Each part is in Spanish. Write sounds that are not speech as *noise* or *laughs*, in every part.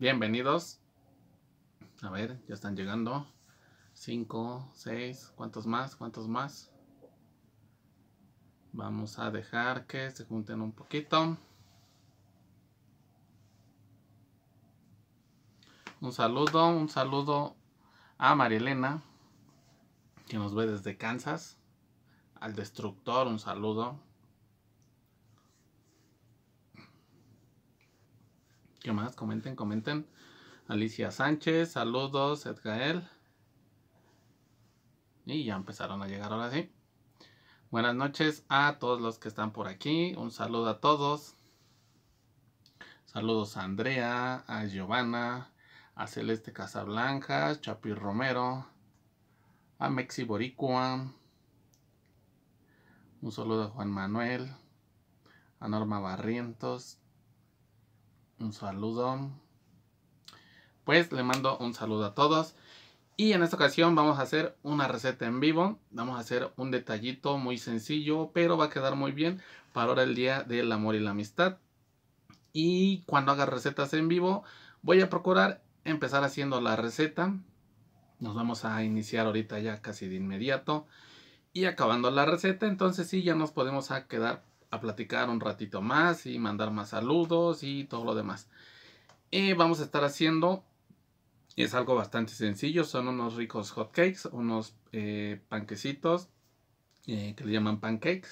Bienvenidos. A ver, ya están llegando. cinco, seis, ¿cuántos más? ¿Cuántos más? Vamos a dejar que se junten un poquito. Un saludo, un saludo a Marielena que nos ve desde Kansas. Al Destructor, un saludo. más? Comenten, comenten. Alicia Sánchez, saludos, Edgael. Y ya empezaron a llegar ahora sí. Buenas noches a todos los que están por aquí. Un saludo a todos. Saludos a Andrea, a Giovanna, a Celeste Casablanca, Chapi Romero, a Mexi Boricua. Un saludo a Juan Manuel, a Norma Barrientos, un saludo. Pues le mando un saludo a todos. Y en esta ocasión vamos a hacer una receta en vivo. Vamos a hacer un detallito muy sencillo, pero va a quedar muy bien para ahora el día del amor y la amistad. Y cuando haga recetas en vivo, voy a procurar empezar haciendo la receta. Nos vamos a iniciar ahorita ya casi de inmediato. Y acabando la receta, entonces sí, ya nos podemos quedar a platicar un ratito más y mandar más saludos y todo lo demás. vamos a estar haciendo, es algo bastante sencillo, son unos ricos hotcakes, unos eh, panquecitos eh, que le llaman pancakes.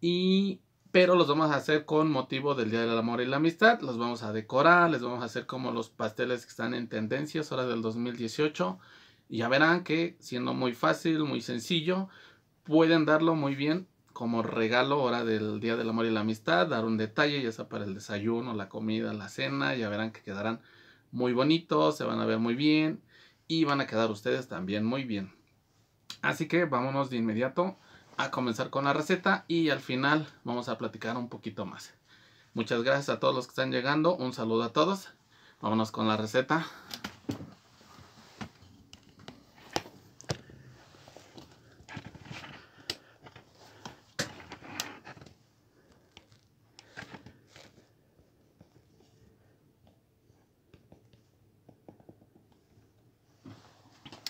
Y, pero los vamos a hacer con motivo del Día del Amor y la Amistad. Los vamos a decorar, les vamos a hacer como los pasteles que están en tendencias ahora del 2018. Y ya verán que siendo muy fácil, muy sencillo, pueden darlo muy bien como regalo ahora del Día del Amor y la Amistad, dar un detalle, ya sea para el desayuno, la comida, la cena, ya verán que quedarán muy bonitos, se van a ver muy bien y van a quedar ustedes también muy bien. Así que vámonos de inmediato a comenzar con la receta y al final vamos a platicar un poquito más. Muchas gracias a todos los que están llegando, un saludo a todos, vámonos con la receta.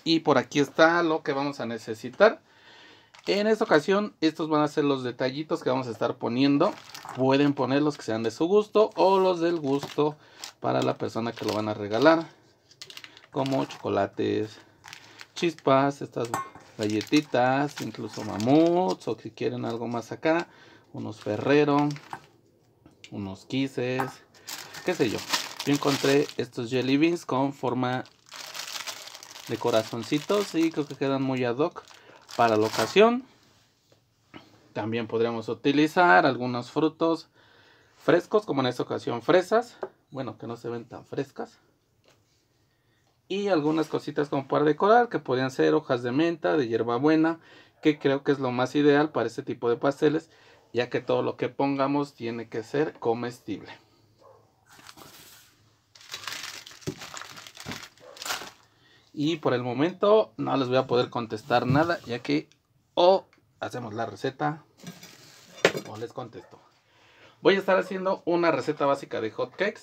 Y por aquí está lo que vamos a necesitar. En esta ocasión, estos van a ser los detallitos que vamos a estar poniendo. Pueden poner los que sean de su gusto o los del gusto para la persona que lo van a regalar. Como chocolates, chispas, estas galletitas, incluso mamuts o si quieren algo más acá. Unos ferrero, unos quises, qué sé yo. Yo encontré estos jelly beans con forma de corazoncitos y creo que quedan muy ad hoc para la ocasión. También podríamos utilizar algunos frutos frescos, como en esta ocasión fresas. Bueno, que no se ven tan frescas. Y algunas cositas como para decorar, que podrían ser hojas de menta, de hierbabuena, que creo que es lo más ideal para este tipo de pasteles, ya que todo lo que pongamos tiene que ser comestible. Y por el momento no les voy a poder contestar nada, ya que o hacemos la receta o les contesto. Voy a estar haciendo una receta básica de hotcakes.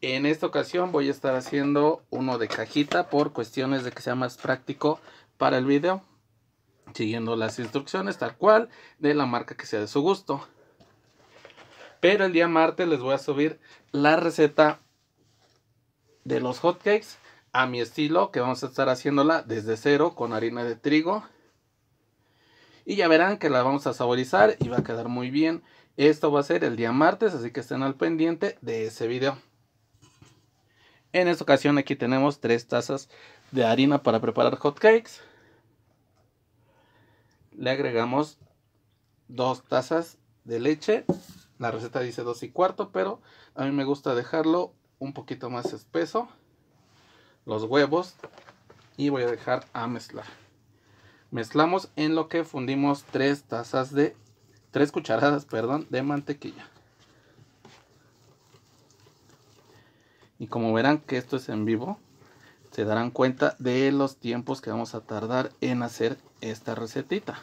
En esta ocasión voy a estar haciendo uno de cajita por cuestiones de que sea más práctico para el video. Siguiendo las instrucciones tal cual de la marca que sea de su gusto. Pero el día martes les voy a subir la receta de los hotcakes a mi estilo, que vamos a estar haciéndola desde cero con harina de trigo. Y ya verán que la vamos a saborizar y va a quedar muy bien. Esto va a ser el día martes, así que estén al pendiente de ese video. En esta ocasión aquí tenemos tres tazas de harina para preparar hot cakes. Le agregamos dos tazas de leche. La receta dice 2 y cuarto, pero a mí me gusta dejarlo un poquito más espeso los huevos y voy a dejar a mezclar. Mezclamos en lo que fundimos 3 tazas de tres cucharadas, perdón, de mantequilla. Y como verán que esto es en vivo, se darán cuenta de los tiempos que vamos a tardar en hacer esta recetita.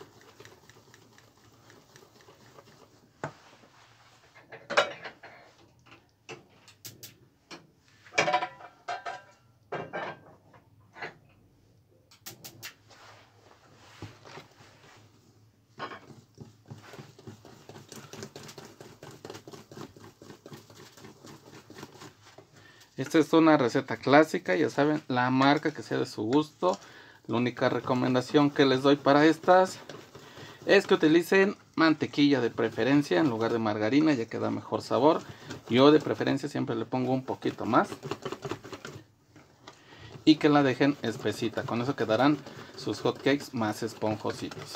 Esta es una receta clásica, ya saben, la marca que sea de su gusto. La única recomendación que les doy para estas es que utilicen mantequilla de preferencia en lugar de margarina, ya que da mejor sabor. Yo de preferencia siempre le pongo un poquito más. Y que la dejen espesita, con eso quedarán sus hotcakes más esponjositos.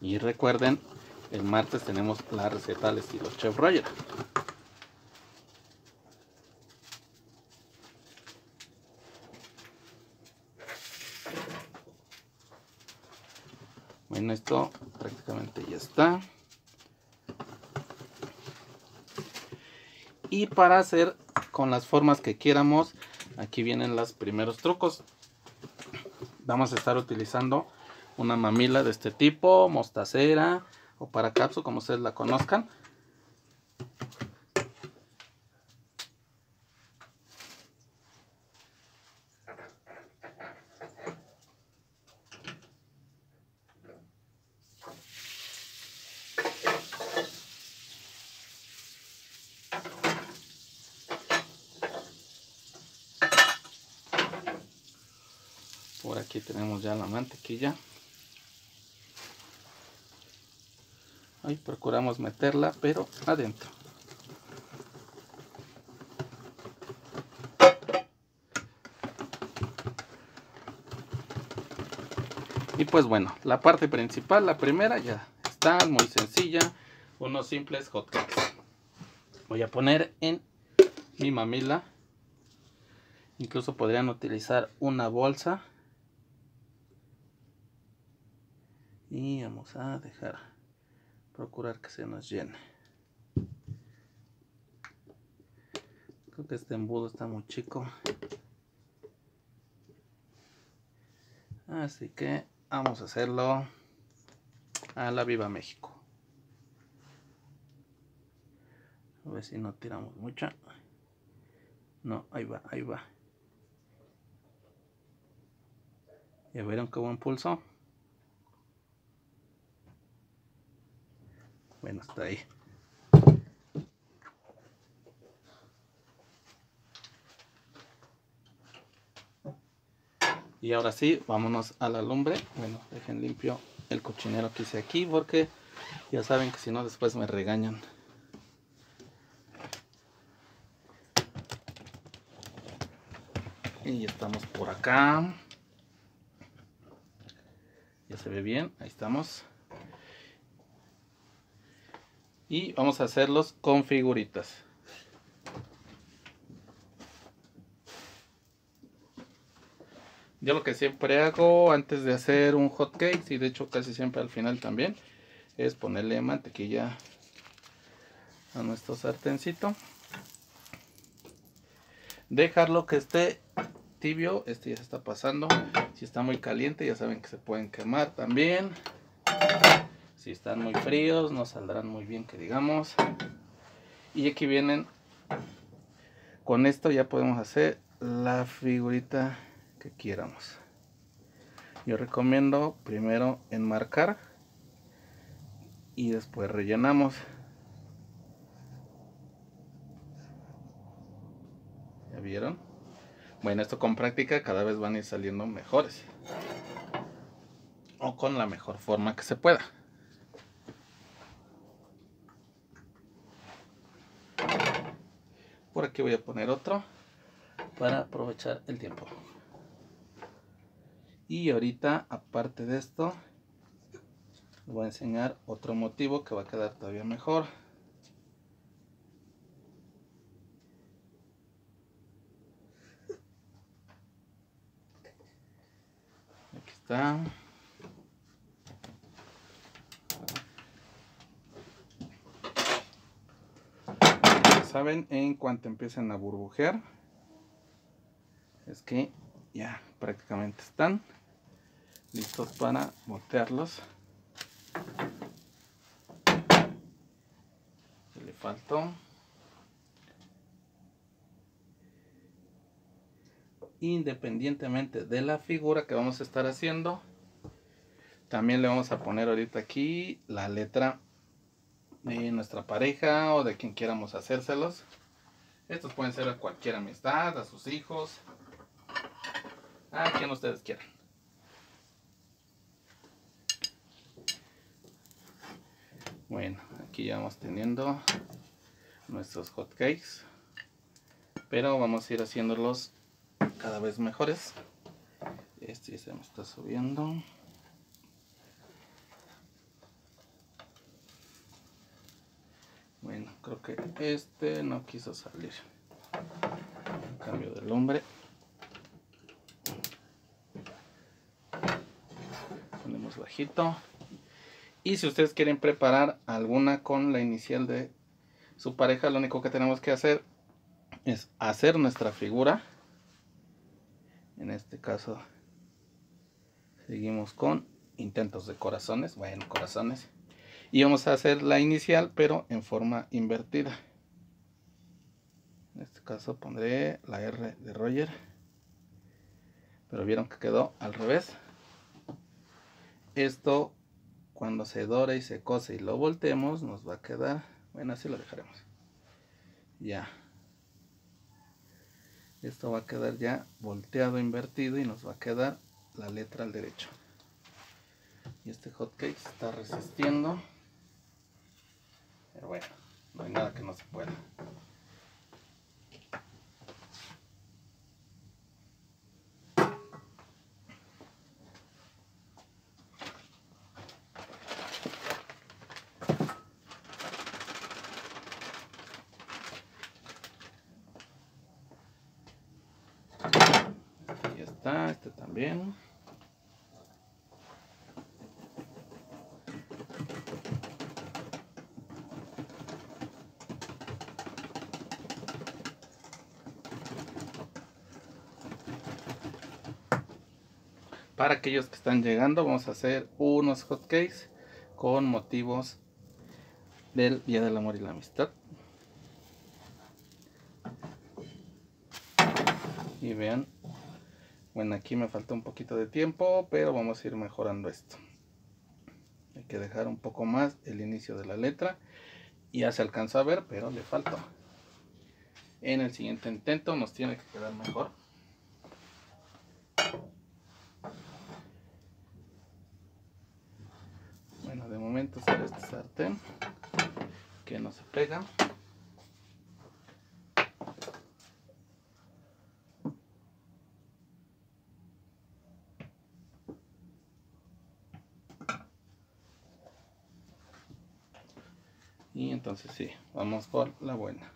Y recuerden, el martes tenemos la receta al estilo Chef Roger. y para hacer con las formas que quieramos aquí vienen los primeros trucos vamos a estar utilizando una mamila de este tipo mostacera o para capsu como ustedes la conozcan ahí procuramos meterla pero adentro y pues bueno la parte principal la primera ya está muy sencilla unos simples hotcakes voy a poner en mi mamila incluso podrían utilizar una bolsa vamos a dejar procurar que se nos llene creo que este embudo está muy chico así que vamos a hacerlo a la viva México a ver si no tiramos mucha no, ahí va, ahí va ya vieron qué buen pulso Bueno, hasta ahí. Y ahora sí, vámonos a la lumbre. Bueno, dejen limpio el cochinero que hice aquí porque ya saben que si no después me regañan. Y estamos por acá. Ya se ve bien, ahí estamos y vamos a hacerlos con figuritas. Yo lo que siempre hago antes de hacer un hot cake, y de hecho casi siempre al final también, es ponerle mantequilla a nuestro sartencito. Dejarlo que esté tibio, este ya se está pasando. Si está muy caliente ya saben que se pueden quemar también. Si están muy fríos, no saldrán muy bien, que digamos. Y aquí vienen. Con esto ya podemos hacer la figurita que quieramos. Yo recomiendo primero enmarcar y después rellenamos. ¿Ya vieron? Bueno, esto con práctica cada vez van a ir saliendo mejores. O con la mejor forma que se pueda. Por aquí voy a poner otro para aprovechar el tiempo. Y ahorita, aparte de esto, les voy a enseñar otro motivo que va a quedar todavía mejor. Aquí está. saben, en cuanto empiecen a burbujear, es que ya prácticamente están listos para voltearlos. le faltó. Independientemente de la figura que vamos a estar haciendo, también le vamos a poner ahorita aquí la letra de nuestra pareja o de quien quieramos hacérselos. Estos pueden ser a cualquier amistad, a sus hijos, a quien ustedes quieran. Bueno, aquí ya vamos teniendo nuestros hot cakes. Pero vamos a ir haciéndolos cada vez mejores. Este ya se me está subiendo. creo que este no quiso salir cambio del hombre ponemos bajito y si ustedes quieren preparar alguna con la inicial de su pareja lo único que tenemos que hacer es hacer nuestra figura en este caso seguimos con intentos de corazones bueno corazones y vamos a hacer la inicial pero en forma invertida en este caso pondré la R de Roger pero vieron que quedó al revés esto cuando se dore y se cose y lo volteemos nos va a quedar bueno así lo dejaremos ya esto va a quedar ya volteado invertido y nos va a quedar la letra al derecho y este hotcake está resistiendo pero bueno, no hay nada que no se pueda. está, Este también. para aquellos que están llegando, vamos a hacer unos hotcakes con motivos del Día del Amor y la Amistad. Y vean, bueno, aquí me falta un poquito de tiempo, pero vamos a ir mejorando esto. Hay que dejar un poco más el inicio de la letra. Ya se alcanza a ver, pero le falta En el siguiente intento nos tiene que quedar mejor. sí, vamos por la buena.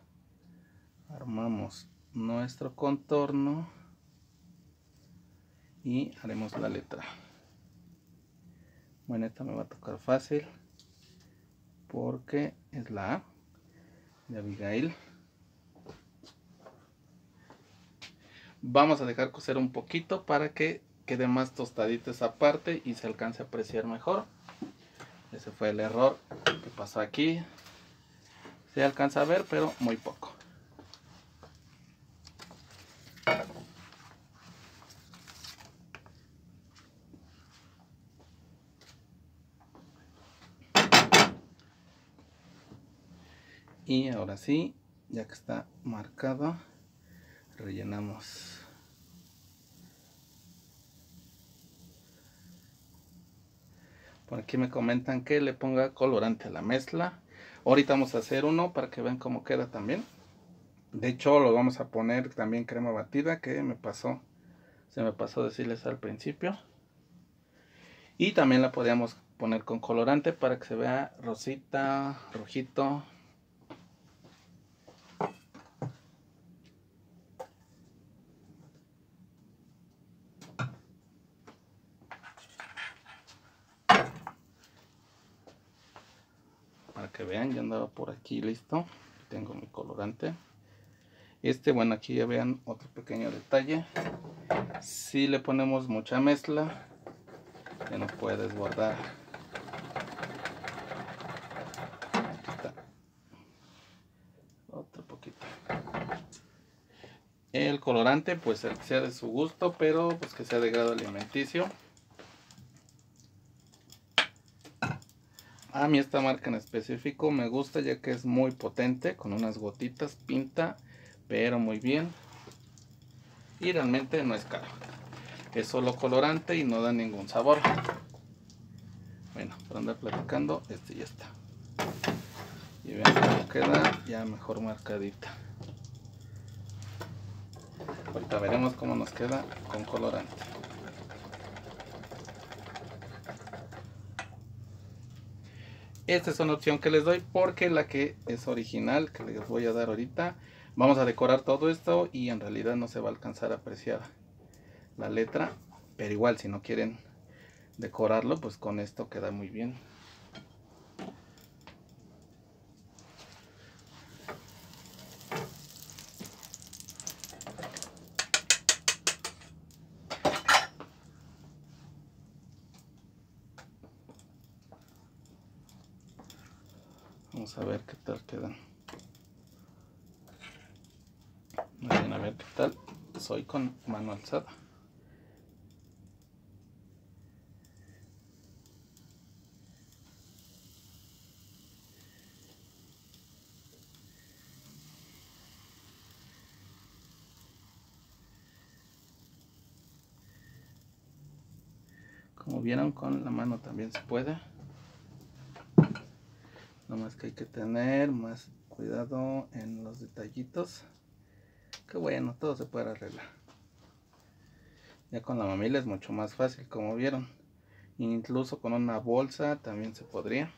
Armamos nuestro contorno y haremos la letra. Bueno, esta me va a tocar fácil porque es la de Abigail. Vamos a dejar cocer un poquito para que quede más tostadita esa parte y se alcance a apreciar mejor. Ese fue el error que pasó aquí. Se alcanza a ver, pero muy poco. Y ahora sí, ya que está marcado, rellenamos. Por aquí me comentan que le ponga colorante a la mezcla. Ahorita vamos a hacer uno para que vean cómo queda también. De hecho, lo vamos a poner también crema batida que me pasó, se me pasó decirles al principio. Y también la podríamos poner con colorante para que se vea rosita, rojito, por aquí listo tengo mi colorante este bueno aquí ya vean otro pequeño detalle si le ponemos mucha mezcla que no puede desbordar otro poquito el colorante pues que sea de su gusto pero pues que sea de grado alimenticio A mí esta marca en específico me gusta ya que es muy potente, con unas gotitas, pinta, pero muy bien. Y realmente no es caro. Es solo colorante y no da ningún sabor. Bueno, para andar platicando, este ya está. Y vean cómo queda ya mejor marcadita. Ahorita veremos cómo nos queda con colorante. Esta es una opción que les doy porque la que es original, que les voy a dar ahorita, vamos a decorar todo esto y en realidad no se va a alcanzar a apreciar la letra. Pero igual, si no quieren decorarlo, pues con esto queda muy bien. Como vieron con la mano también se puede. Nada más que hay que tener más cuidado en los detallitos. Que bueno, todo se puede arreglar. Ya con la mamila es mucho más fácil, como vieron. Incluso con una bolsa también se podría.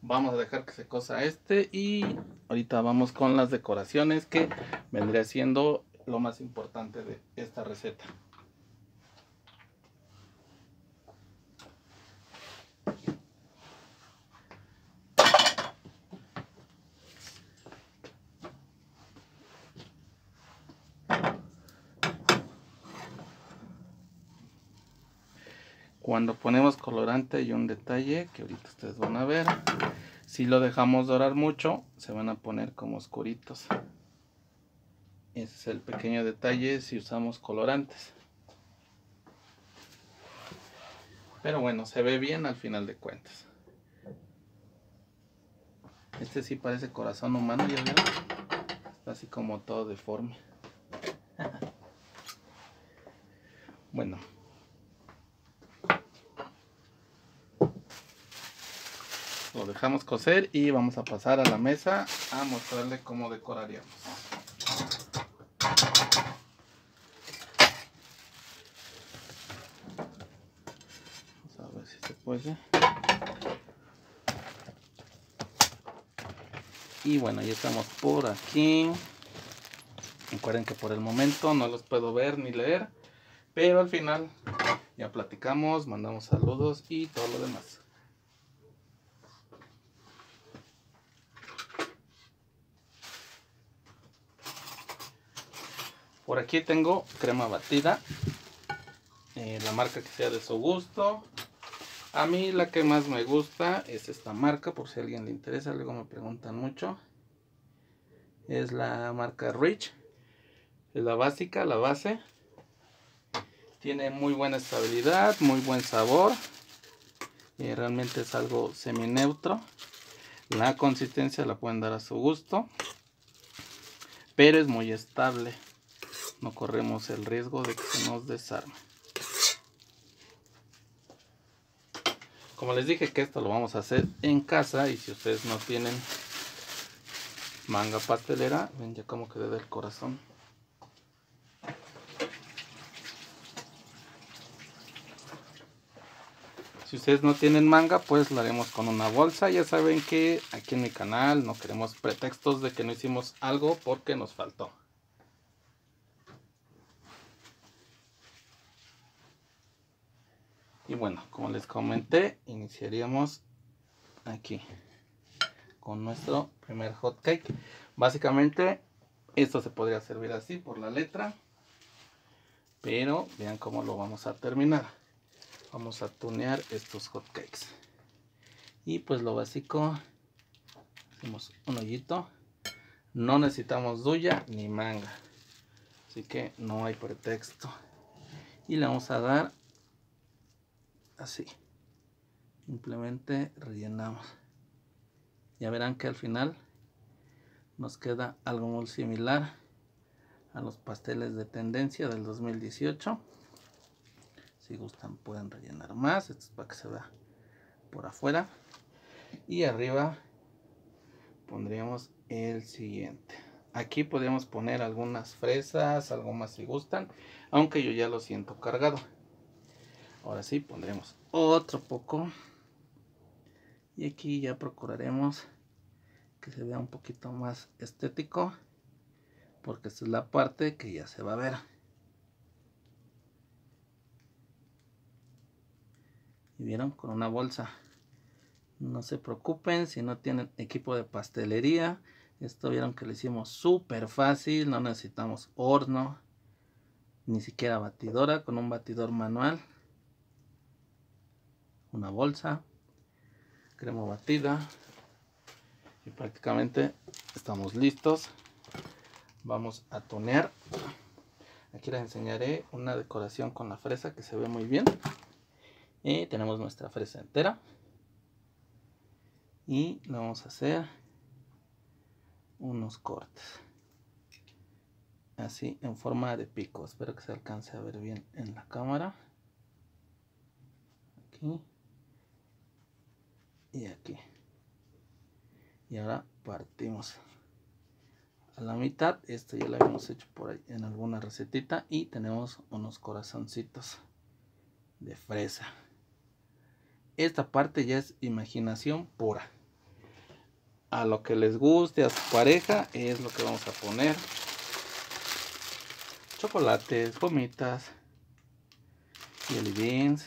Vamos a dejar que se cosa este y ahorita vamos con las decoraciones que vendría siendo lo más importante de esta receta. cuando ponemos colorante y un detalle que ahorita ustedes van a ver si lo dejamos dorar mucho se van a poner como oscuritos ese es el pequeño detalle si usamos colorantes pero bueno se ve bien al final de cuentas este sí parece corazón humano ya vieron así como todo deforme *laughs* bueno Lo dejamos coser y vamos a pasar a la mesa a mostrarle cómo decoraríamos. Vamos a ver si se puede. Y bueno, ya estamos por aquí. Recuerden que por el momento no los puedo ver ni leer. Pero al final ya platicamos, mandamos saludos y todo lo demás. Por aquí tengo crema batida. Eh, la marca que sea de su gusto. A mí la que más me gusta es esta marca, por si a alguien le interesa, luego me preguntan mucho. Es la marca Rich. Es la básica, la base. Tiene muy buena estabilidad, muy buen sabor. Eh, realmente es algo semi neutro, La consistencia la pueden dar a su gusto. Pero es muy estable no corremos el riesgo de que se nos desarme. Como les dije que esto lo vamos a hacer en casa y si ustedes no tienen manga pastelera, ven ya como quedó del corazón. Si ustedes no tienen manga, pues lo haremos con una bolsa. Ya saben que aquí en mi canal no queremos pretextos de que no hicimos algo porque nos faltó. y bueno como les comenté iniciaríamos aquí con nuestro primer hot cake básicamente esto se podría servir así por la letra pero vean cómo lo vamos a terminar vamos a tunear estos hot cakes y pues lo básico hacemos un hoyito no necesitamos duya ni manga así que no hay pretexto y le vamos a dar así simplemente rellenamos ya verán que al final nos queda algo muy similar a los pasteles de tendencia del 2018 si gustan pueden rellenar más esto es para que se vea por afuera y arriba pondríamos el siguiente aquí podríamos poner algunas fresas algo más si gustan aunque yo ya lo siento cargado Ahora sí, pondremos otro poco. Y aquí ya procuraremos que se vea un poquito más estético. Porque esta es la parte que ya se va a ver. Y vieron con una bolsa. No se preocupen si no tienen equipo de pastelería. Esto vieron que lo hicimos súper fácil. No necesitamos horno. Ni siquiera batidora. Con un batidor manual una bolsa, crema batida y prácticamente estamos listos. Vamos a tonear. Aquí les enseñaré una decoración con la fresa que se ve muy bien. Y tenemos nuestra fresa entera. Y le vamos a hacer unos cortes. Así en forma de pico. Espero que se alcance a ver bien en la cámara. Aquí y aquí y ahora partimos a la mitad esto ya la hemos hecho por ahí en alguna recetita y tenemos unos corazoncitos de fresa esta parte ya es imaginación pura a lo que les guste a su pareja es lo que vamos a poner chocolates gomitas jelly beans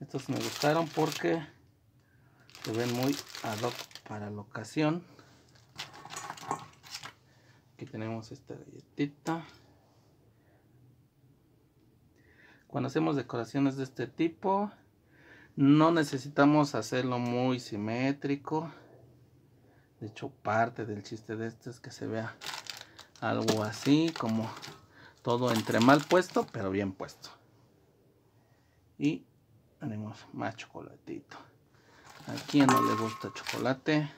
estos me gustaron porque se ven muy ad hoc para la ocasión aquí tenemos esta galletita cuando hacemos decoraciones de este tipo no necesitamos hacerlo muy simétrico de hecho parte del chiste de este es que se vea algo así como todo entre mal puesto pero bien puesto y tenemos más chocolatito a quien no le gusta chocolate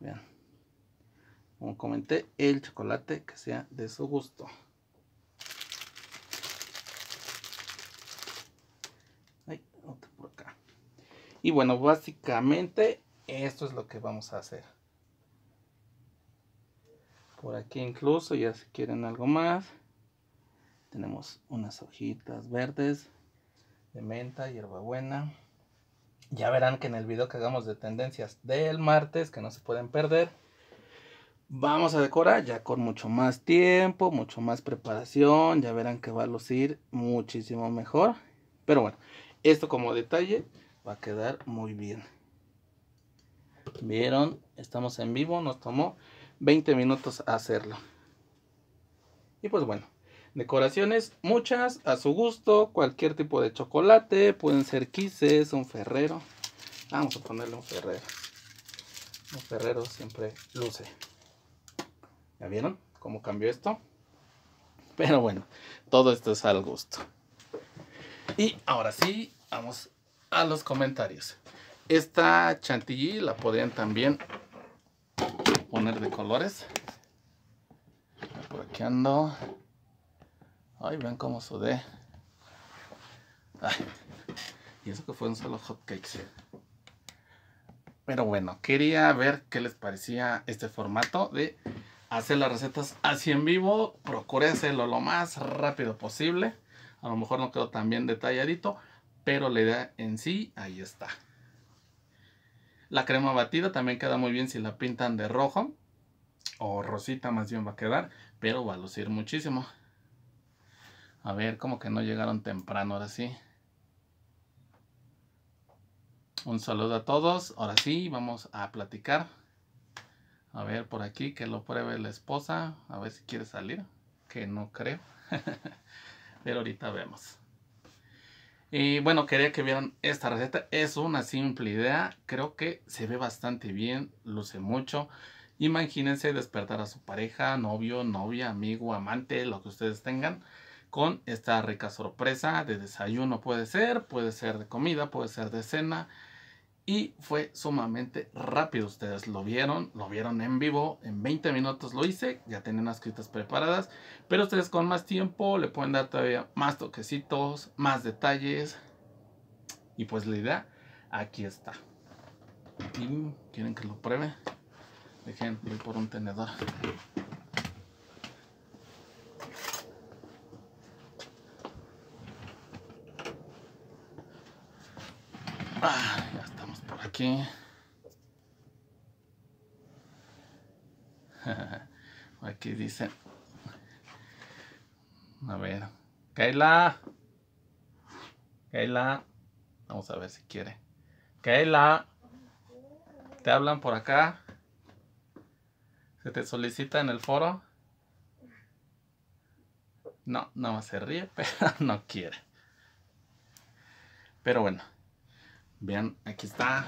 vean como comenté el chocolate que sea de su gusto otro por acá y bueno básicamente esto es lo que vamos a hacer por aquí incluso ya si quieren algo más tenemos unas hojitas verdes de menta hierbabuena ya verán que en el video que hagamos de tendencias del martes, que no se pueden perder, vamos a decorar ya con mucho más tiempo, mucho más preparación. Ya verán que va a lucir muchísimo mejor. Pero bueno, esto como detalle va a quedar muy bien. Vieron, estamos en vivo, nos tomó 20 minutos hacerlo. Y pues bueno, Decoraciones, muchas, a su gusto, cualquier tipo de chocolate, pueden ser quises, un ferrero. Vamos a ponerle un ferrero. Un ferrero siempre luce. ¿Ya vieron cómo cambió esto? Pero bueno, todo esto es al gusto. Y ahora sí, vamos a los comentarios. Esta chantilly la podrían también poner de colores. Por aquí ando. Ay, ven cómo sudé. y eso que fue un solo hotcakes. Pero bueno, quería ver qué les parecía este formato de hacer las recetas así en vivo. Procuré hacerlo lo más rápido posible. A lo mejor no quedó tan bien detalladito, pero la idea en sí ahí está. La crema batida también queda muy bien si la pintan de rojo o rosita más bien va a quedar, pero va a lucir muchísimo. A ver, como que no llegaron temprano, ahora sí. Un saludo a todos. Ahora sí, vamos a platicar. A ver, por aquí, que lo pruebe la esposa. A ver si quiere salir. Que no creo. *laughs* Pero ahorita vemos. Y bueno, quería que vieran esta receta. Es una simple idea. Creo que se ve bastante bien. Luce mucho. Imagínense despertar a su pareja, novio, novia, amigo, amante, lo que ustedes tengan con esta rica sorpresa de desayuno puede ser, puede ser de comida, puede ser de cena. Y fue sumamente rápido, ustedes lo vieron, lo vieron en vivo, en 20 minutos lo hice, ya tienen las críticas preparadas, pero ustedes con más tiempo le pueden dar todavía más toquecitos, más detalles. Y pues la idea aquí está. ¿Quieren que lo pruebe? Dejen, por un tenedor. *laughs* aquí. dice. A ver. Kayla. Kayla. Vamos a ver si quiere. Kayla. ¿Te hablan por acá? ¿Se te solicita en el foro? No, nada más se ríe, *laughs* pero no quiere. Pero bueno. Vean, aquí está.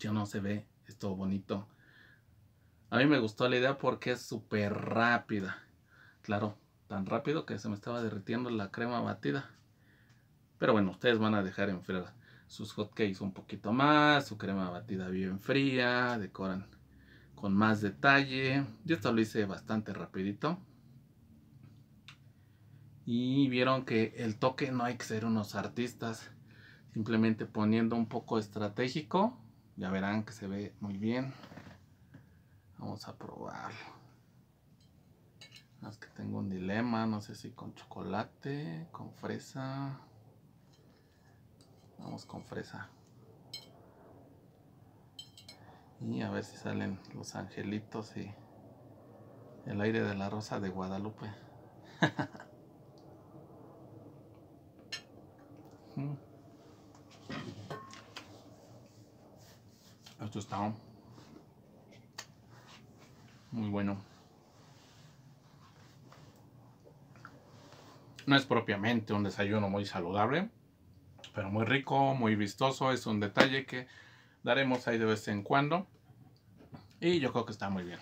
Ya no se ve esto bonito. A mí me gustó la idea porque es súper rápida. Claro, tan rápido que se me estaba derritiendo la crema batida. Pero bueno, ustedes van a dejar enfriar sus hotcakes un poquito más, su crema batida bien fría, decoran con más detalle. Yo esto lo hice bastante rapidito. Y vieron que el toque no hay que ser unos artistas. Simplemente poniendo un poco estratégico. Ya verán que se ve muy bien. Vamos a probarlo. Es que tengo un dilema, no sé si con chocolate, con fresa. Vamos con fresa. Y a ver si salen los angelitos y el aire de la rosa de Guadalupe. *laughs* Mm. Esto está muy bueno. No es propiamente un desayuno muy saludable, pero muy rico, muy vistoso. Es un detalle que daremos ahí de vez en cuando. Y yo creo que está muy bien.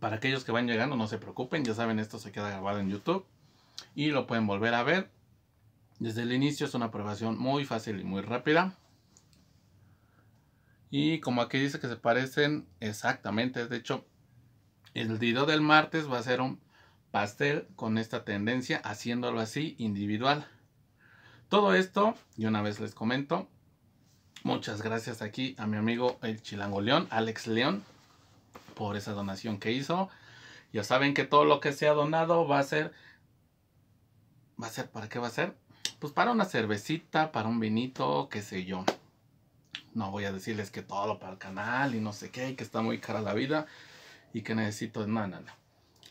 Para aquellos que van llegando, no se preocupen. Ya saben, esto se queda grabado en YouTube. Y lo pueden volver a ver desde el inicio es una aprobación muy fácil y muy rápida. Y como aquí dice que se parecen exactamente, de hecho, el video del martes va a ser un pastel con esta tendencia, haciéndolo así individual. Todo esto, y una vez les comento, muchas gracias aquí a mi amigo el Chilango León, Alex León, por esa donación que hizo. Ya saben que todo lo que se ha donado va a ser... ¿Va a ser? ¿Para qué va a ser? pues para una cervecita, para un vinito, qué sé yo. No voy a decirles que todo lo para el canal y no sé qué, que está muy cara la vida y que necesito, no, no, no.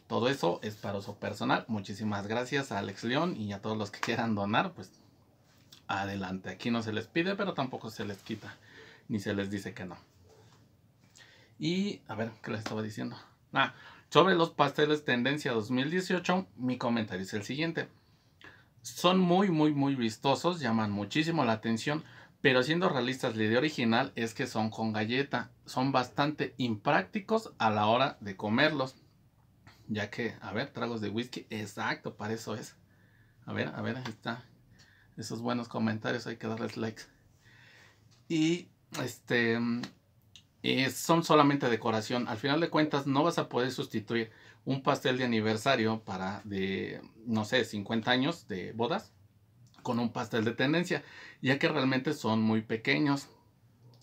Todo eso es para uso personal. Muchísimas gracias a Alex León y a todos los que quieran donar, pues adelante. Aquí no se les pide, pero tampoco se les quita, ni se les dice que no. Y a ver, ¿qué les estaba diciendo? Ah, sobre los pasteles tendencia 2018, mi comentario es el siguiente. Son muy, muy, muy vistosos, llaman muchísimo la atención, pero siendo realistas, la idea original es que son con galleta. Son bastante imprácticos a la hora de comerlos. Ya que, a ver, tragos de whisky, exacto, para eso es. A ver, a ver, ahí está. Esos buenos comentarios, hay que darles likes. Y este, eh, son solamente decoración. Al final de cuentas, no vas a poder sustituir un pastel de aniversario para de, no sé, 50 años de bodas con un pastel de tendencia, ya que realmente son muy pequeños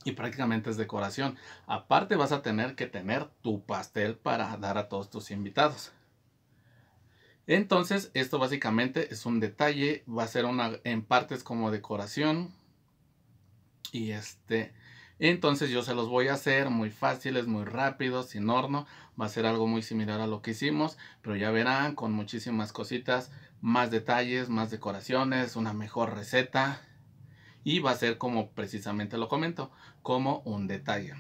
y prácticamente es decoración. Aparte vas a tener que tener tu pastel para dar a todos tus invitados. Entonces, esto básicamente es un detalle, va a ser una en partes como decoración y este entonces yo se los voy a hacer muy fáciles, muy rápidos, sin horno. Va a ser algo muy similar a lo que hicimos, pero ya verán con muchísimas cositas, más detalles, más decoraciones, una mejor receta. Y va a ser como precisamente lo comento, como un detalle.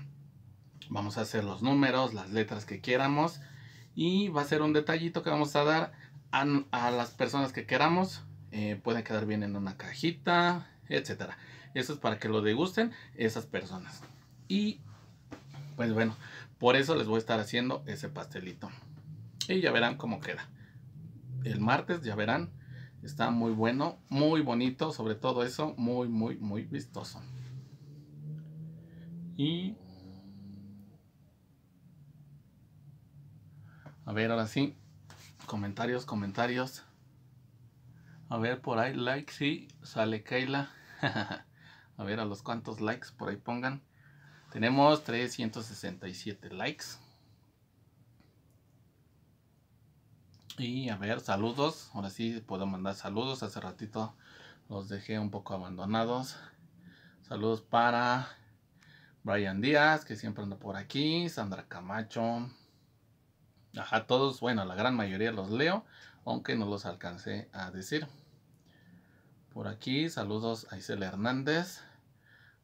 Vamos a hacer los números, las letras que queramos y va a ser un detallito que vamos a dar a, las personas que queramos. Pueden eh, puede quedar bien en una cajita, etcétera. Eso es para que lo degusten esas personas. Y pues bueno, por eso les voy a estar haciendo ese pastelito. Y ya verán cómo queda. El martes ya verán. Está muy bueno, muy bonito, sobre todo eso, muy, muy, muy vistoso. Y... A ver, ahora sí. Comentarios, comentarios. A ver, por ahí, like, sí. Sale Kayla. *laughs* A ver a los cuantos likes por ahí pongan. Tenemos 367 likes. Y a ver, saludos. Ahora sí puedo mandar saludos. Hace ratito los dejé un poco abandonados. Saludos para Brian Díaz, que siempre anda por aquí. Sandra Camacho. A todos, bueno, la gran mayoría los leo, aunque no los alcancé a decir. Por aquí, saludos a Isel Hernández.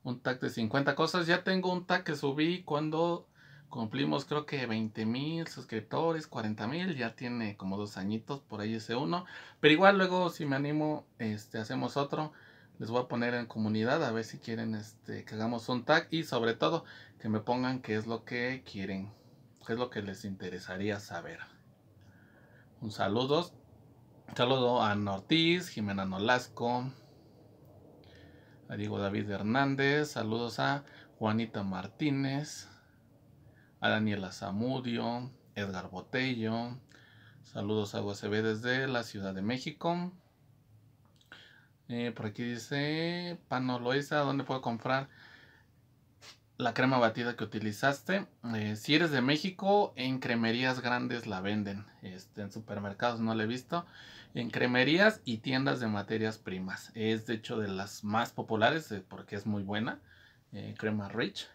Un tag de 50 cosas. Ya tengo un tag que subí cuando cumplimos creo que 20 mil suscriptores, 40 mil, ya tiene como dos añitos por ahí ese uno. Pero igual luego si me animo, este, hacemos otro. Les voy a poner en comunidad a ver si quieren este, que hagamos un tag y sobre todo que me pongan qué es lo que quieren, qué es lo que les interesaría saber. Un saludos Saludos a Ana Ortiz, Jimena Nolasco, a Diego David Hernández, saludos a Juanita Martínez, a Daniela Zamudio, Edgar Botello, saludos a USB desde la Ciudad de México. Eh, por aquí dice Pano Loiza, ¿dónde puedo comprar la crema batida que utilizaste? Eh, si eres de México, en cremerías grandes la venden. Este, en supermercados no la he visto en cremerías y tiendas de materias primas. Es de hecho de las más populares eh, porque es muy buena, eh, crema rich.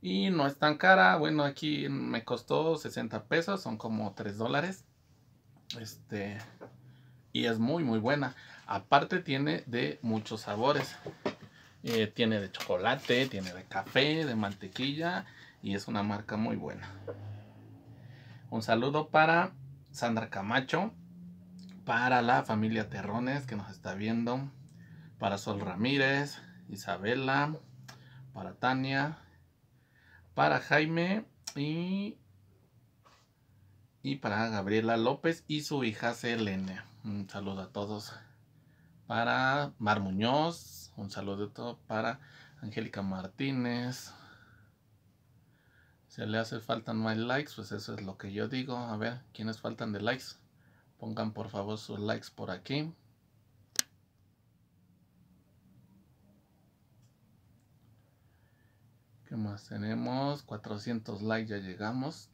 Y no es tan cara, bueno, aquí me costó 60 pesos, son como 3 dólares. Este, y es muy muy buena. Aparte tiene de muchos sabores. Eh, tiene de chocolate, tiene de café, de mantequilla y es una marca muy buena. Un saludo para Sandra Camacho, para la familia Terrones que nos está viendo, para Sol Ramírez, Isabela, para Tania, para Jaime y, y para Gabriela López y su hija Selene. Un saludo a todos. Para Mar Muñoz, un saludo todo para Angélica Martínez. Si le hace falta más likes, pues eso es lo que yo digo. A ver, ¿quiénes faltan de likes? Pongan por favor sus likes por aquí. ¿Qué más tenemos? 400 likes ya llegamos.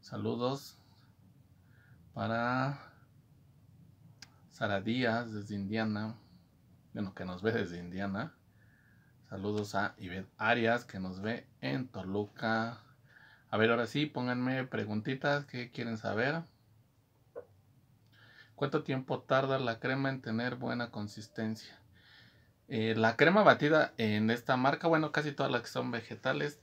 Saludos para Sara Díaz desde Indiana. Bueno, que nos ve desde Indiana. Saludos a Ivette Arias que nos ve en Toluca. A ver, ahora sí, pónganme preguntitas que quieren saber. ¿Cuánto tiempo tarda la crema en tener buena consistencia? Eh, la crema batida en esta marca, bueno, casi todas las que son vegetales,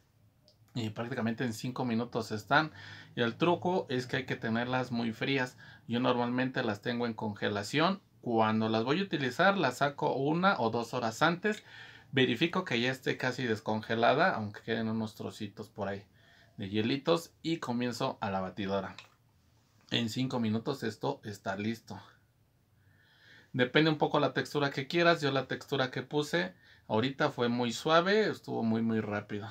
prácticamente en 5 minutos están. Y el truco es que hay que tenerlas muy frías. Yo normalmente las tengo en congelación. Cuando las voy a utilizar, las saco una o dos horas antes. Verifico que ya esté casi descongelada, aunque queden unos trocitos por ahí de hielitos y comienzo a la batidora en 5 minutos esto está listo. Depende un poco la textura que quieras. Yo la textura que puse ahorita fue muy suave. Estuvo muy muy rápido.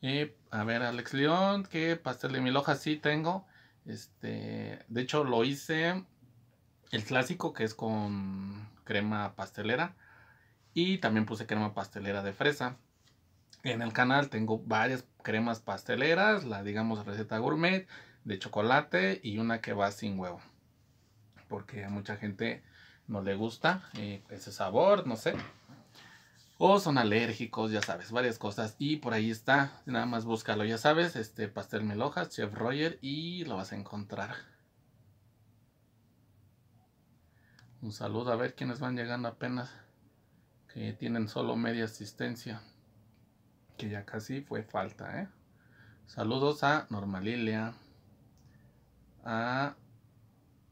Y eh, a ver Alex León. ¿qué pastel de mil hojas sí tengo. Este, de hecho lo hice el clásico que es con crema pastelera. Y también puse crema pastelera de fresa. En el canal tengo varias cremas pasteleras. La digamos receta gourmet de chocolate y una que va sin huevo. Porque a mucha gente no le gusta eh, ese sabor, no sé. O son alérgicos, ya sabes, varias cosas. Y por ahí está, nada más búscalo, ya sabes, este pastel melojas, Chef Roger, y lo vas a encontrar. Un saludo a ver quiénes van llegando apenas, que tienen solo media asistencia, que ya casi fue falta, ¿eh? Saludos a Normalilia a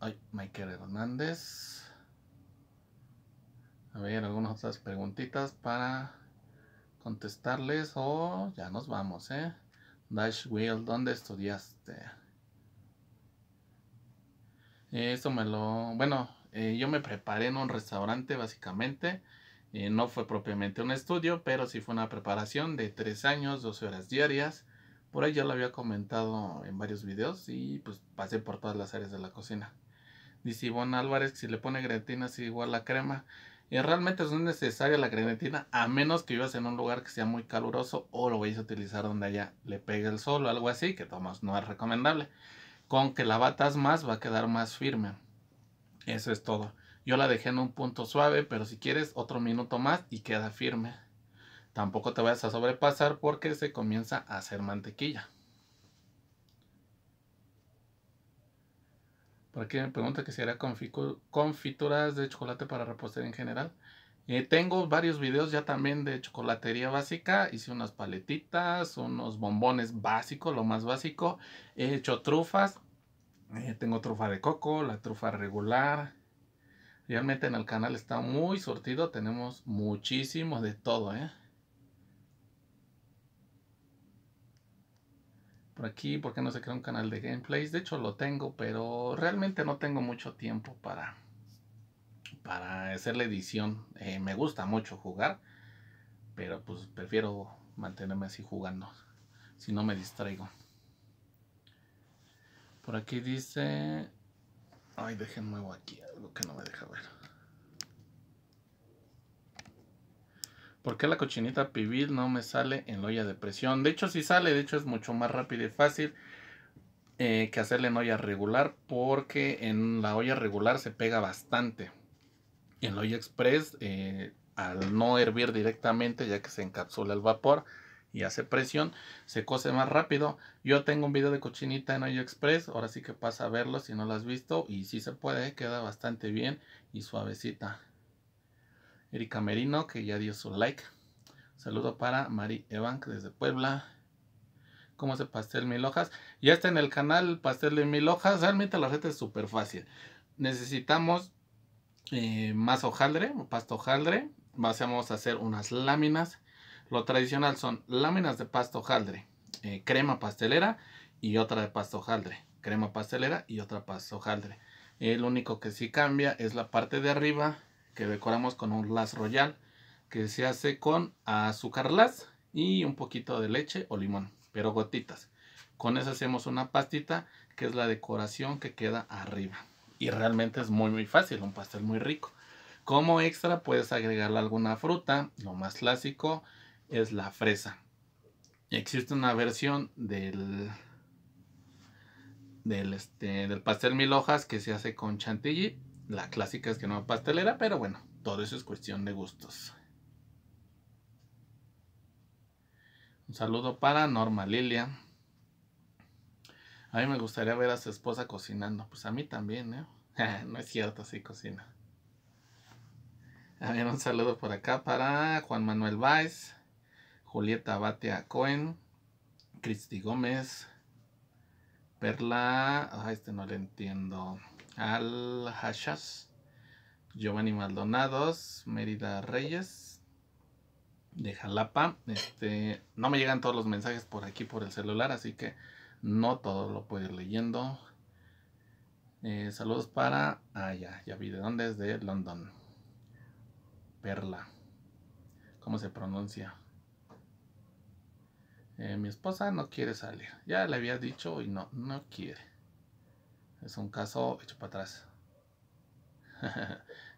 ay, Michael Hernández. A ver, algunas otras preguntitas para contestarles o ya nos vamos, ¿eh? Dash Will, ¿dónde estudiaste? Eso me lo... Bueno, eh, yo me preparé en un restaurante básicamente. Eh, no fue propiamente un estudio, pero sí fue una preparación de tres años, 12 horas diarias. Por ahí ya lo había comentado en varios videos y pues pasé por todas las áreas de la cocina. Dice Ivonne Álvarez que si le pone grenetina es igual la crema. Y realmente no es necesaria la grenetina a menos que vivas en un lugar que sea muy caluroso o lo vayas a utilizar donde allá le pegue el sol o algo así, que tomas no es recomendable. Con que la batas más va a quedar más firme. Eso es todo. Yo la dejé en un punto suave, pero si quieres otro minuto más y queda firme. Tampoco te vayas a sobrepasar porque se comienza a hacer mantequilla. Por aquí me pregunta que si hará confituras de chocolate para repostería en general. Eh, tengo varios videos ya también de chocolatería básica. Hice unas paletitas, unos bombones básicos, lo más básico. He hecho trufas. Eh, tengo trufa de coco, la trufa regular. Realmente en el canal está muy sortido. Tenemos muchísimo de todo, ¿eh? por aquí, por qué no se crea un canal de gameplays. De hecho lo tengo, pero realmente no tengo mucho tiempo para, para hacer la edición. Eh, me gusta mucho jugar, pero pues prefiero mantenerme así jugando, si no me distraigo. Por aquí dice... Ay, dejen nuevo aquí algo que no me deja ver. ¿Por qué la cochinita pibil no me sale en olla de presión? De hecho, sí sale, de hecho es mucho más rápido y fácil eh, que hacerle en olla regular porque en la olla regular se pega bastante. En la olla express, eh, al no hervir directamente, ya que se encapsula el vapor y hace presión, se cose más rápido. Yo tengo un video de cochinita en olla express, ahora sí que pasa a verlo si no lo has visto y si sí se puede, queda bastante bien y suavecita. Erika Merino, que ya dio su like. Saludo para Mari Evank desde Puebla. ¿Cómo hace pastel mil hojas? Ya está en el canal pastel de mil hojas. Realmente la receta es súper fácil. Necesitamos eh, más hojaldre, pasto hojaldre. Vamos a hacer unas láminas. Lo tradicional son láminas de pasto hojaldre, eh, crema pastelera y otra de pasto hojaldre. Crema pastelera y otra pasto hojaldre. El único que sí cambia es la parte de arriba que decoramos con un las royal que se hace con azúcar las y un poquito de leche o limón, pero gotitas. Con eso hacemos una pastita que es la decoración que queda arriba. Y realmente es muy muy fácil, un pastel muy rico. Como extra puedes agregarle alguna fruta, lo más clásico es la fresa. Existe una versión del del, este, del pastel mil hojas que se hace con chantilly la clásica es que no pastelera, pero bueno, todo eso es cuestión de gustos. Un saludo para Norma Lilia. A mí me gustaría ver a su esposa cocinando. Pues a mí también, ¿eh? *laughs* no es cierto, sí cocina. A ver, un saludo por acá para Juan Manuel Váez, Julieta Batea Cohen, Cristi Gómez, Perla. Ah, este no le entiendo. Al Hashas, Giovanni Maldonados, Mérida Reyes, de Jalapa. Este, no me llegan todos los mensajes por aquí, por el celular, así que no todo lo puedo ir leyendo. Eh, saludos para... Ah, ya, vi de dónde es, de London. Perla. ¿Cómo se pronuncia? Eh, mi esposa no quiere salir. Ya le había dicho y no, no quiere. Es un caso hecho para atrás.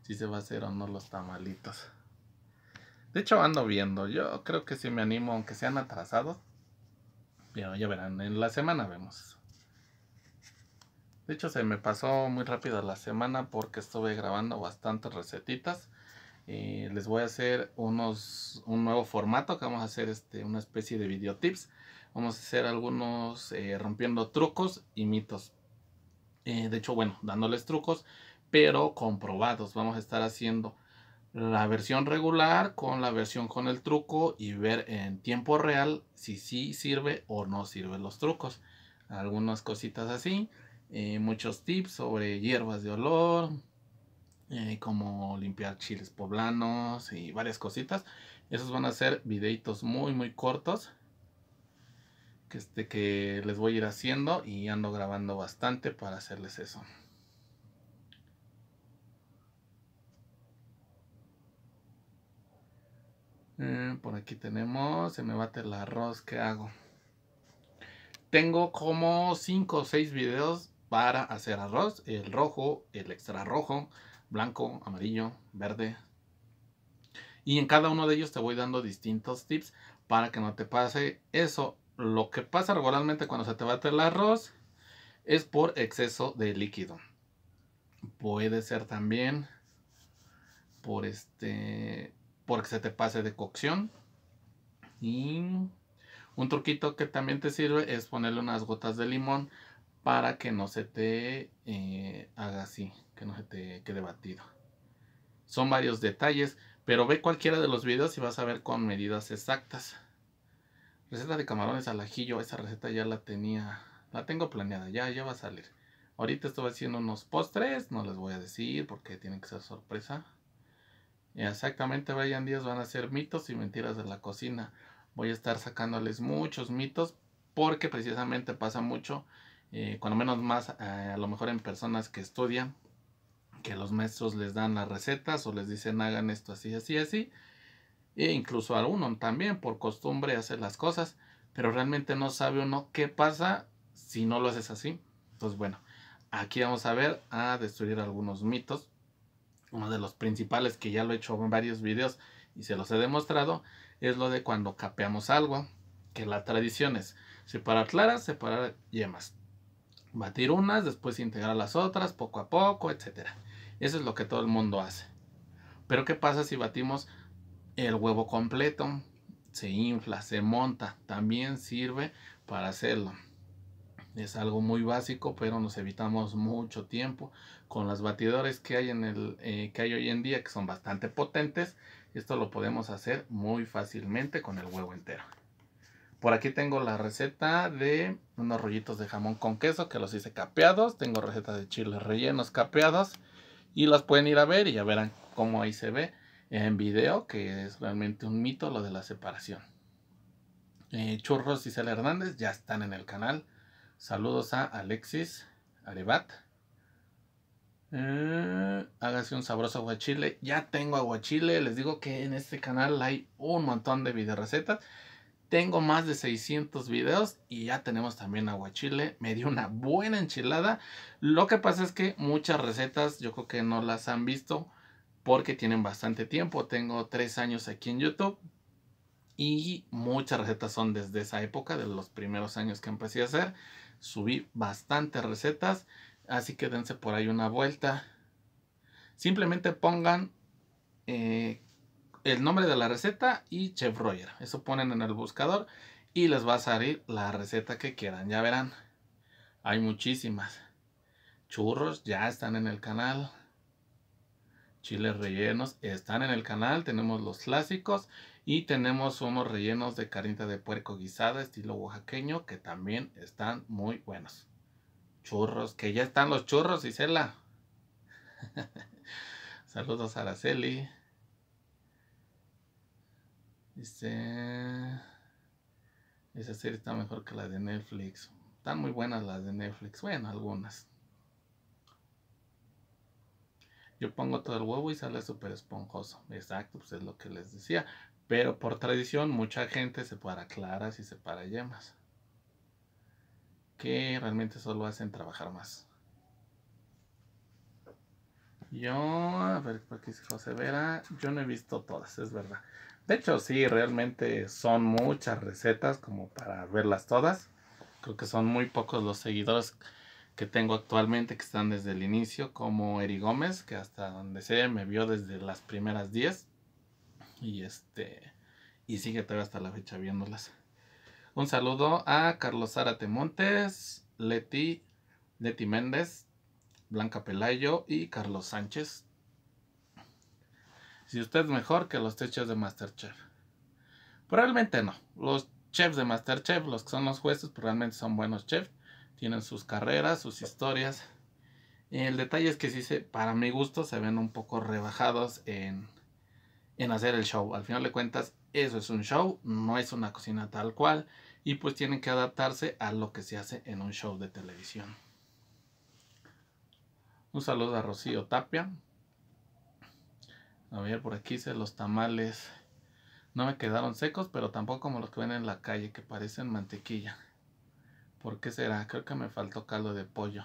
si *laughs* se va a hacer o no los tamalitos. De hecho ando viendo. Yo creo que sí me animo, aunque sean atrasados. Pero ya verán, en la semana vemos. De hecho se me pasó muy rápido la semana porque estuve grabando bastantes recetitas. les voy a hacer unos, un nuevo formato que vamos a hacer este, una especie de videotips. Vamos a hacer algunos eh, rompiendo trucos y mitos eh, de hecho, bueno, dándoles trucos, pero comprobados. Vamos a estar haciendo la versión regular con la versión con el truco y ver en tiempo real si sí sirve o no sirve los trucos. Algunas cositas así, eh, muchos tips sobre hierbas de olor, eh, como limpiar chiles poblanos y varias cositas. Esos van a ser videitos muy muy cortos que, este, que les voy a ir haciendo y ando grabando bastante para hacerles eso. Eh, por aquí tenemos, se me bate el arroz, ¿qué hago? Tengo como 5 o 6 videos para hacer arroz. El rojo, el extra rojo, blanco, amarillo, verde. Y en cada uno de ellos te voy dando distintos tips para que no te pase eso lo que pasa regularmente cuando se te bate el arroz es por exceso de líquido. Puede ser también por este porque se te pase de cocción. Y un truquito que también te sirve es ponerle unas gotas de limón para que no se te eh, haga así, que no se te quede batido. Son varios detalles, pero ve cualquiera de los videos y vas a ver con medidas exactas. Receta de camarones al ajillo, esa receta ya la tenía, la tengo planeada, ya, ya va a salir. Ahorita estoy haciendo unos postres, no les voy a decir porque tienen que ser sorpresa. exactamente, vayan días van a ser mitos y mentiras de la cocina. Voy a estar sacándoles muchos mitos porque precisamente pasa mucho, eh, cuando menos más, eh, a lo mejor en personas que estudian, que los maestros les dan las recetas o les dicen hagan esto así, así, así e incluso a uno también por costumbre hacer las cosas, pero realmente no sabe uno qué pasa si no lo haces así. Entonces, bueno, aquí vamos a ver a destruir algunos mitos. Uno de los principales que ya lo he hecho en varios videos y se los he demostrado es lo de cuando capeamos algo, que la tradición es separar claras, separar yemas, batir unas, después integrar las otras poco a poco, etc. Eso es lo que todo el mundo hace. Pero ¿qué pasa si batimos el huevo completo se infla, se monta, también sirve para hacerlo. Es algo muy básico, pero nos evitamos mucho tiempo con las batidores que hay, en el, eh, que hay hoy en día, que son bastante potentes. Esto lo podemos hacer muy fácilmente con el huevo entero. Por aquí tengo la receta de unos rollitos de jamón con queso que los hice capeados. Tengo recetas de chiles rellenos capeados y las pueden ir a ver y ya verán cómo ahí se ve en video, que es realmente un mito lo de la separación. Eh, Churros y Cel Hernández ya están en el canal. Saludos a Alexis Arebat. Eh, hágase un sabroso aguachile. Ya tengo aguachile. Les digo que en este canal hay un montón de video recetas. Tengo más de 600 videos y ya tenemos también aguachile. Me dio una buena enchilada. Lo que pasa es que muchas recetas yo creo que no las han visto porque tienen bastante tiempo. Tengo tres años aquí en YouTube y muchas recetas son desde esa época, de los primeros años que empecé a hacer. Subí bastantes recetas, así que dense por ahí una vuelta. Simplemente pongan eh, el nombre de la receta y Chef Roger. Eso ponen en el buscador y les va a salir la receta que quieran. Ya verán, hay muchísimas. Churros ya están en el canal chiles rellenos están en el canal. Tenemos los clásicos y tenemos unos rellenos de carita de puerco guisada estilo oaxaqueño que también están muy buenos. Churros, que ya están los churros, Isela. *laughs* Saludos a Araceli. Dice... Esa serie está mejor que la de Netflix. Están muy buenas las de Netflix. Bueno, algunas. Yo pongo todo el huevo y sale súper esponjoso. Exacto, pues es lo que les decía. Pero por tradición, mucha gente se para claras y se para yemas. Que realmente solo hacen trabajar más. Yo, a ver, por aquí José Vera, yo no he visto todas, es verdad. De hecho, sí, realmente son muchas recetas como para verlas todas. Creo que son muy pocos los seguidores que tengo actualmente que están desde el inicio, como Eri Gómez, que hasta donde sé me vio desde las primeras 10 y este y sigue todavía hasta la fecha viéndolas. Un saludo a Carlos Zárate Montes, Leti, Leti Méndez, Blanca Pelayo y Carlos Sánchez. Si usted es mejor que los techos de Masterchef. Probablemente no. Los chefs de Masterchef, los que son los jueces, probablemente son buenos chefs tienen sus carreras, sus historias. El detalle es que sí, se, para mi gusto, se ven un poco rebajados en, hacer el show. Al final de cuentas, eso es un show, no es una cocina tal cual. Y pues tienen que adaptarse a lo que se hace en un show de televisión. Un saludo a Rocío Tapia. A ver, por aquí hice los tamales. No me quedaron secos, pero tampoco como los que ven en la calle, que parecen mantequilla. ¿Por qué será? Creo que me faltó caldo de pollo.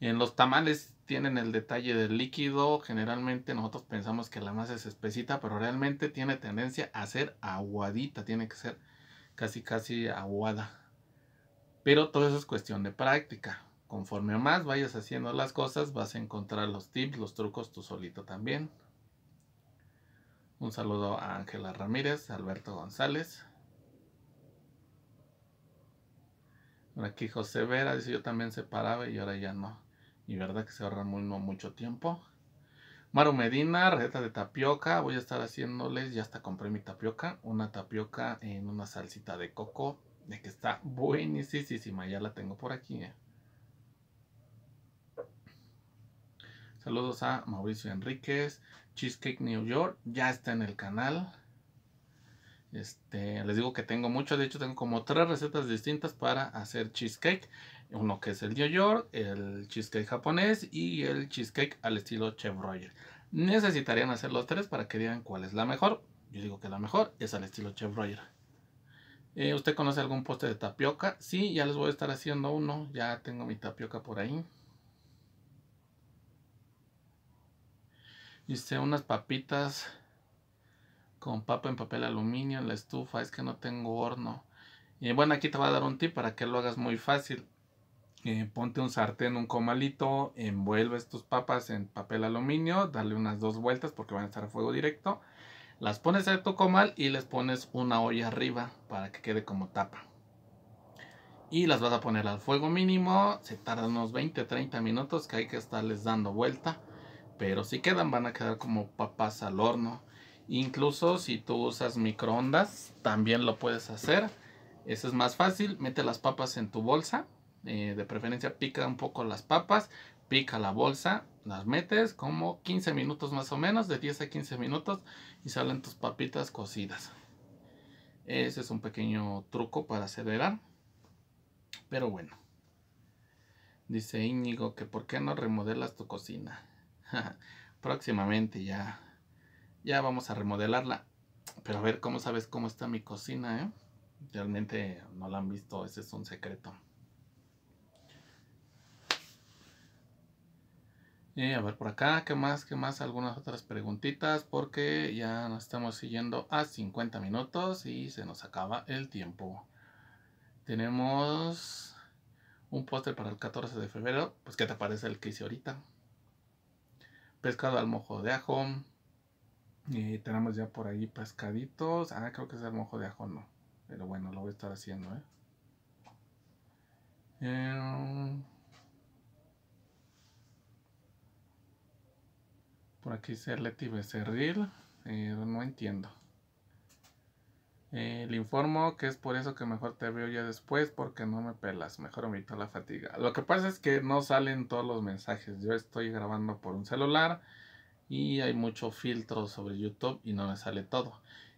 en los tamales tienen el detalle del líquido. Generalmente nosotros pensamos que la masa es espesita, pero realmente tiene tendencia a ser aguadita. Tiene que ser casi casi aguada. Pero todo eso es cuestión de práctica. Conforme más vayas haciendo las cosas, vas a encontrar los tips, los trucos tú solito también. Un saludo a Ángela Ramírez, Alberto González. Aquí José Vera dice, yo también se paraba y ahora ya no. Y verdad que se ahorra mucho tiempo. Maru Medina, receta de tapioca. Voy a estar haciéndoles, ya hasta compré mi tapioca. Una tapioca en una salsita de coco. De que está buenísima. Ya la tengo por aquí. Eh. Saludos a Mauricio Enríquez. Cheesecake New York. Ya está en el canal. Este, les digo que tengo mucho, de hecho tengo como tres recetas distintas para hacer cheesecake. Uno que es el New York, el cheesecake japonés y el cheesecake al estilo Chef Roger. Necesitarían hacer los tres para que digan cuál es la mejor. Yo digo que la mejor es al estilo Chef Roger. Eh, ¿Usted conoce algún poste de tapioca? Sí, ya les voy a estar haciendo uno. Ya tengo mi tapioca por ahí. Hice unas papitas con papa en papel aluminio en la estufa. Es que no tengo horno. Y bueno, aquí te va a dar un tip para que lo hagas muy fácil. Eh, ponte un sartén, un comalito, envuelves tus papas en papel aluminio, dale unas dos vueltas porque van a estar a fuego directo. Las pones en tu comal y les pones una olla arriba para que quede como tapa. Y las vas a poner al fuego mínimo, se tardan unos 20-30 minutos que hay que estarles dando vuelta. Pero si quedan van a quedar como papas al horno. Incluso si tú usas microondas, también lo puedes hacer. Eso es más fácil. Mete las papas en tu bolsa. Eh, de preferencia pica un poco las papas. Pica la bolsa. Las metes como 15 minutos más o menos. De 10 a 15 minutos. Y salen tus papitas cocidas. Ese es un pequeño truco para acelerar. Pero bueno. Dice Íñigo que por qué no remodelas tu cocina. *laughs* Próximamente ya ya vamos a remodelarla. Pero a ver, ¿cómo sabes cómo está mi cocina, eh? Realmente no la han visto, ese es un secreto. Y eh, a ver por acá, ¿qué más? ¿Qué más? Algunas otras preguntitas porque ya nos estamos siguiendo a 50 minutos y se nos acaba el tiempo. Tenemos un póster para el 14 de febrero. Pues, ¿qué te parece el que hice ahorita? Pescado al mojo de ajo, y eh, tenemos ya por ahí pescaditos. Ah, creo que es el mojo de ajo, no. Pero bueno, lo voy a estar haciendo, ¿eh? Em, por aquí Cerleti Becerril. Eh, no entiendo. Eh, le informo que es por eso que mejor te veo ya después porque no me pelas. Mejor omito la fatiga. Lo que pasa es que no salen todos los mensajes. Yo estoy grabando por un celular y hay mucho filtro sobre YouTube y no me sale todo.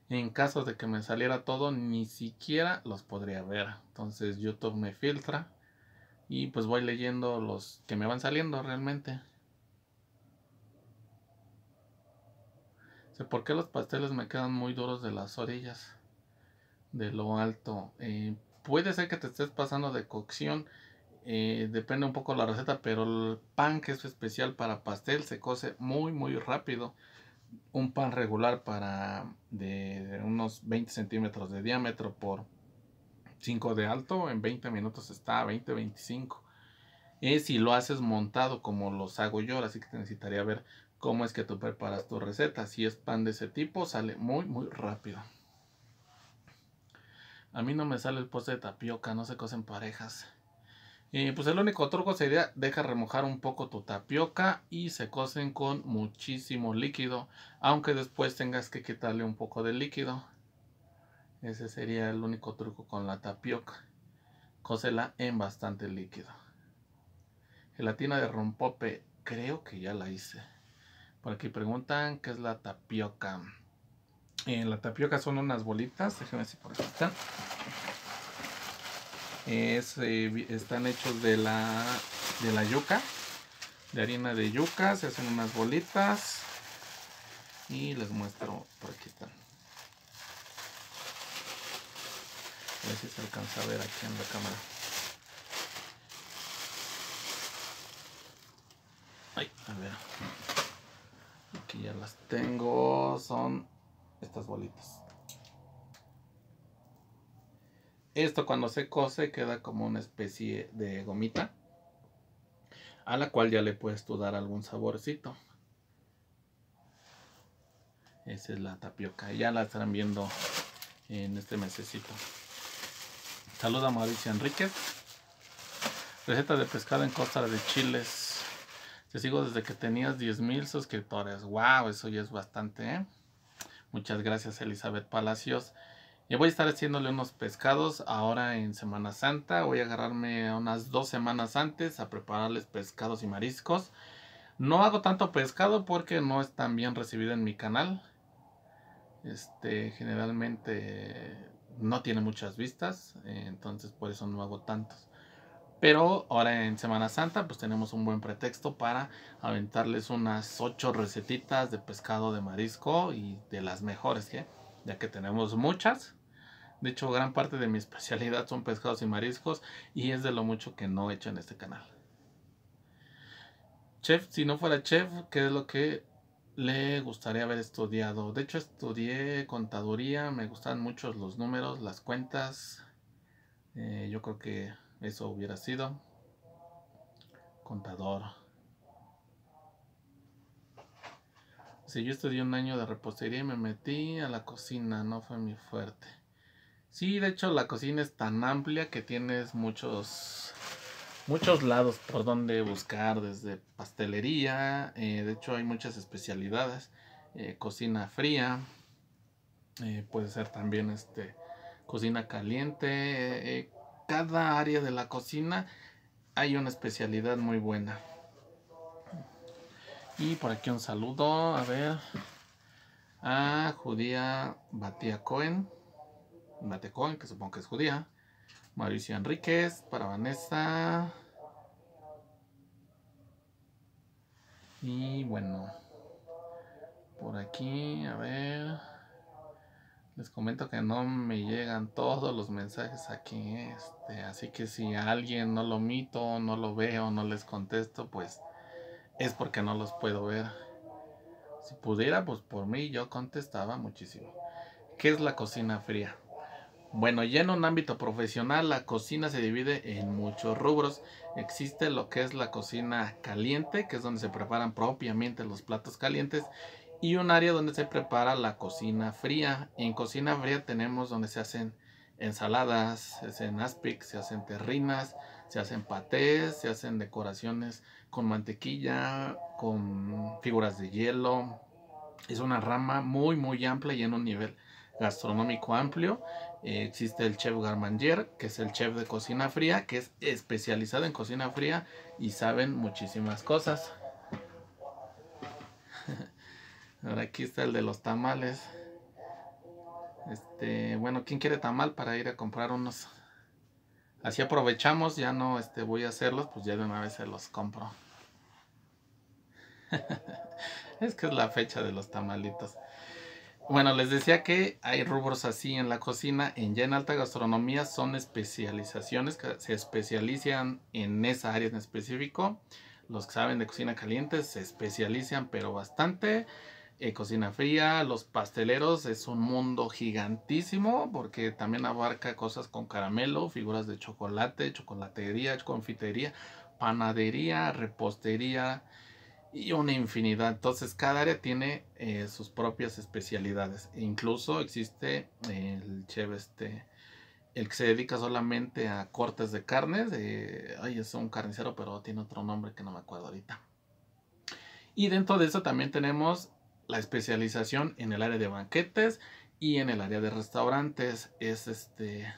En caso de que me saliera todo, ni siquiera los podría ver. Entonces YouTube me filtra y pues voy leyendo los que me van saliendo realmente. ¿Por qué los pasteles me quedan muy duros de las orillas? De lo alto. Eh, puede ser que te estés pasando de cocción eh, depende un poco la receta, pero el pan que es especial para pastel se cose muy, muy rápido. Un pan regular para de unos 20 centímetros de diámetro por 5 de alto, en 20 minutos está 20, 25. si lo haces montado como los hago yo, así que te necesitaría ver cómo es que tú preparas tu receta. Si es pan de ese tipo, sale muy, muy rápido. A mí no me sale el postre de tapioca, no se cocen parejas. Y pues el único truco sería deja remojar un poco tu tapioca y se cocen con muchísimo líquido, aunque después tengas que quitarle un poco de líquido. Ese sería el único truco con la tapioca. Cósela en bastante líquido. Gelatina de rompope, creo que ya la hice. Por aquí preguntan qué es la tapioca. Eh, la tapioca son unas bolitas, déjenme si por aquí están. Eh, están hechos de la, de la yuca, de harina de yuca, se hacen unas bolitas y les muestro, por aquí están. A ver si se alcanza a ver aquí en la cámara. a ver. Aquí ya las tengo. Son estas bolitas. Esto cuando se cose queda como una especie de gomita a la cual ya le puedes tú dar algún saborcito. Esa es la tapioca. Ya la estarán viendo en este mesecito. Saluda Mauricio Enríquez. Receta de pescado en costa de chiles. Te sigo desde que tenías 10.000 suscriptores. ¡Wow! Eso ya es bastante. ¿eh? Muchas gracias Elizabeth Palacios. Y voy a estar haciéndole unos pescados ahora en Semana Santa. Voy a agarrarme unas dos semanas antes a prepararles pescados y mariscos. No hago tanto pescado porque no es tan bien recibido en mi canal. Este, generalmente no tiene muchas vistas, entonces por eso no hago tantos. Pero ahora en Semana Santa pues tenemos un buen pretexto para aventarles unas 8 recetitas de pescado de marisco y de las mejores, ¿eh? ya que tenemos muchas. De hecho, gran parte de mi *laughs* especialidad son pescados y mariscos y es de lo mucho que no he hecho en este canal. Chef, si no fuera chef, ¿qué es lo que le gustaría haber estudiado? De hecho, estudié contaduría, me gustan mucho los números, las cuentas. Eh, yo creo que eso hubiera sido contador. Si yo estudié un año de repostería y me metí a la cocina, no fue mi fuerte. Sí, de hecho la cocina es tan amplia que tienes muchos muchos lados por donde buscar, desde pastelería, eh, de hecho hay muchas especialidades, eh, cocina fría, eh, puede ser también este cocina caliente, cada área de la cocina hay una especialidad muy buena. Y por aquí un saludo, a ver, a Judía Batía Cohen. Nate que supongo que es judía. Mauricio Enríquez, para Vanessa. Y bueno, por aquí, a ver. Les comento que no me llegan todos los mensajes aquí. Este, así que si a alguien no lo mito no lo veo, no les contesto, pues es porque no los puedo ver. Si pudiera, pues por mí yo contestaba muchísimo. ¿Qué es la cocina fría? Bueno, ya en un ámbito profesional, la cocina se divide en muchos rubros. Existe lo que es la cocina caliente, que es donde se preparan propiamente los platos calientes, y un área donde se prepara la cocina fría. En cocina fría tenemos donde se hacen ensaladas, se hacen aspic, se hacen terrinas, se hacen patés, se hacen decoraciones con mantequilla, con figuras de hielo. Es una rama muy, muy amplia y en un nivel gastronómico amplio existe el chef Garmangier, que es el chef de cocina fría, que es especializado en cocina fría y saben muchísimas cosas. *laughs* Ahora aquí está el de los tamales. Este, bueno, ¿quién quiere tamal para ir a comprar unos? Así aprovechamos, ya no este, voy a hacerlos, pues ya de una vez se los compro. *laughs* es que es la fecha de los tamalitos. Bueno, les decía que hay rubros así en la cocina, en ya en alta gastronomía son especializaciones que se especializan en esa área en específico. Los que saben de cocina caliente se especializan pero bastante. Eh, cocina fría, los pasteleros es un mundo gigantísimo porque también abarca cosas con caramelo, figuras de chocolate, chocolatería, confitería, panadería, repostería, y una infinidad. Entonces cada área tiene eh, sus propias especialidades. E incluso existe el chef este, el que se dedica solamente a cortes de carnes. ay, es un carnicero, pero tiene otro nombre que no me acuerdo ahorita. Y dentro de eso también tenemos la especialización en el área de banquetes y en el área de restaurantes. Es este...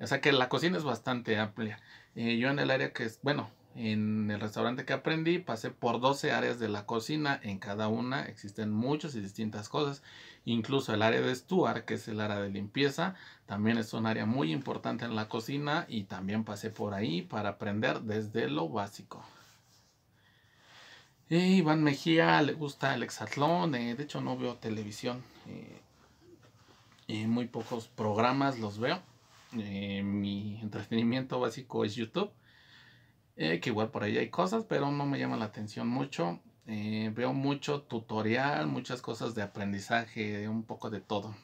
O sea que la cocina es bastante amplia. Eh, yo en el área que es, bueno, en el restaurante que aprendí, pasé por 12 áreas de la cocina. En cada una existen muchas y distintas cosas. Incluso el área de Stuart, que es el área de limpieza, también es un área muy importante en la cocina y también pasé por ahí para aprender desde lo básico. Eh, Iván Mejía le gusta el hexatlón, eh, de hecho no veo televisión, eh, muy pocos programas los veo. mi entretenimiento básico es YouTube eh, que igual por ahí hay cosas, pero no me llama la atención mucho. Eh, veo mucho tutorial, muchas cosas de aprendizaje, un poco de todo.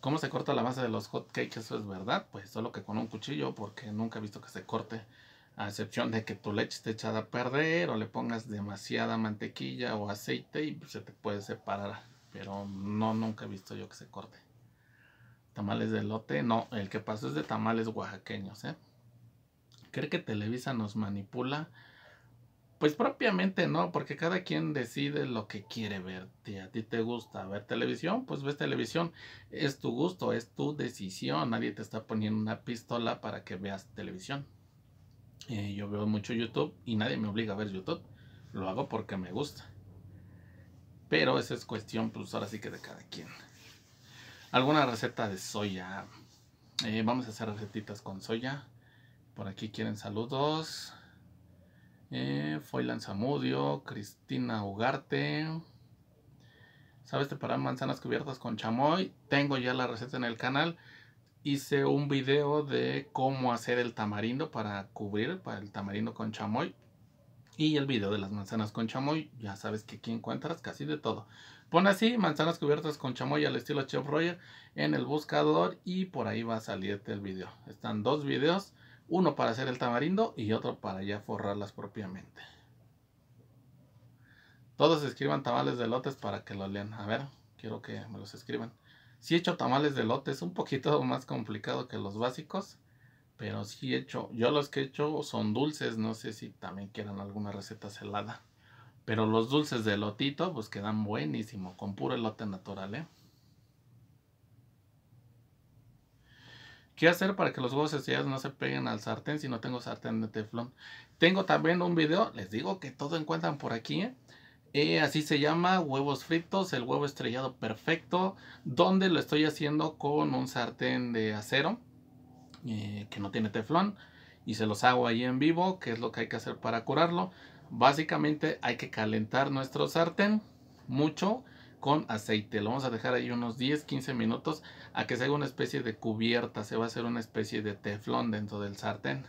¿Cómo se corta la base de los hot cakes? Eso es verdad, pues solo que con un cuchillo, porque nunca he visto que se corte, a excepción de que tu leche esté echada a perder o le pongas demasiada mantequilla o aceite y se te puede separar. Pero no, nunca he visto yo que se corte. Tamales de lote, no, el que pasó es de tamales oaxaqueños, ¿eh? ¿Cree que Televisa nos manipula? Pues propiamente no, porque cada quien decide lo que quiere ver. A ti te gusta ver televisión, pues ves televisión. Es tu gusto, es tu decisión. Nadie te está poniendo una pistola para que veas televisión. Eh, yo veo mucho YouTube y nadie me obliga a ver YouTube. Lo hago porque me gusta. Pero esa es cuestión, pues ahora sí que de cada quien. Alguna receta de soya. Eh, vamos a hacer recetitas con soya. Por aquí quieren saludos. Eh, Foy Lanzamudio, Cristina Ugarte. ¿Sabes preparar manzanas cubiertas con chamoy? Tengo ya la receta en el canal. Hice un video de cómo hacer el tamarindo para cubrir, para el tamarindo con chamoy. Y el video de las manzanas con chamoy, ya sabes que aquí encuentras casi de todo. Pon así manzanas cubiertas con chamoy al estilo Chef Roger en el buscador y por ahí va a salirte el video. Están dos videos uno para hacer el tamarindo y otro para ya forrarlas propiamente. Todos escriban tamales de lotes para que lo lean. A ver, quiero que me los escriban. Si he hecho tamales de lotes, un poquito *laughs* más complicado que los básicos, pero sí he hecho. Yo los que he hecho son dulces, no sé si también quieran alguna receta celada. Pero los dulces de lotito, pues quedan buenísimo, con puro elote natural, ¿eh? ¿Qué hacer para que los huevos estrellados no se peguen al sartén si no tengo sartén de teflón? Tengo también un video, les digo que todo encuentran por aquí. Eh, eh, así se llama huevos fritos, el huevo estrellado perfecto, donde lo estoy haciendo con un sartén de acero eh, que no tiene teflón y se los hago ahí en vivo, que es lo que hay que hacer para curarlo. Básicamente hay que calentar nuestro sartén mucho con aceite. Lo vamos a dejar ahí unos 10-15 minutos a que se haga una especie de cubierta. Se va a hacer una especie de teflón dentro del sartén.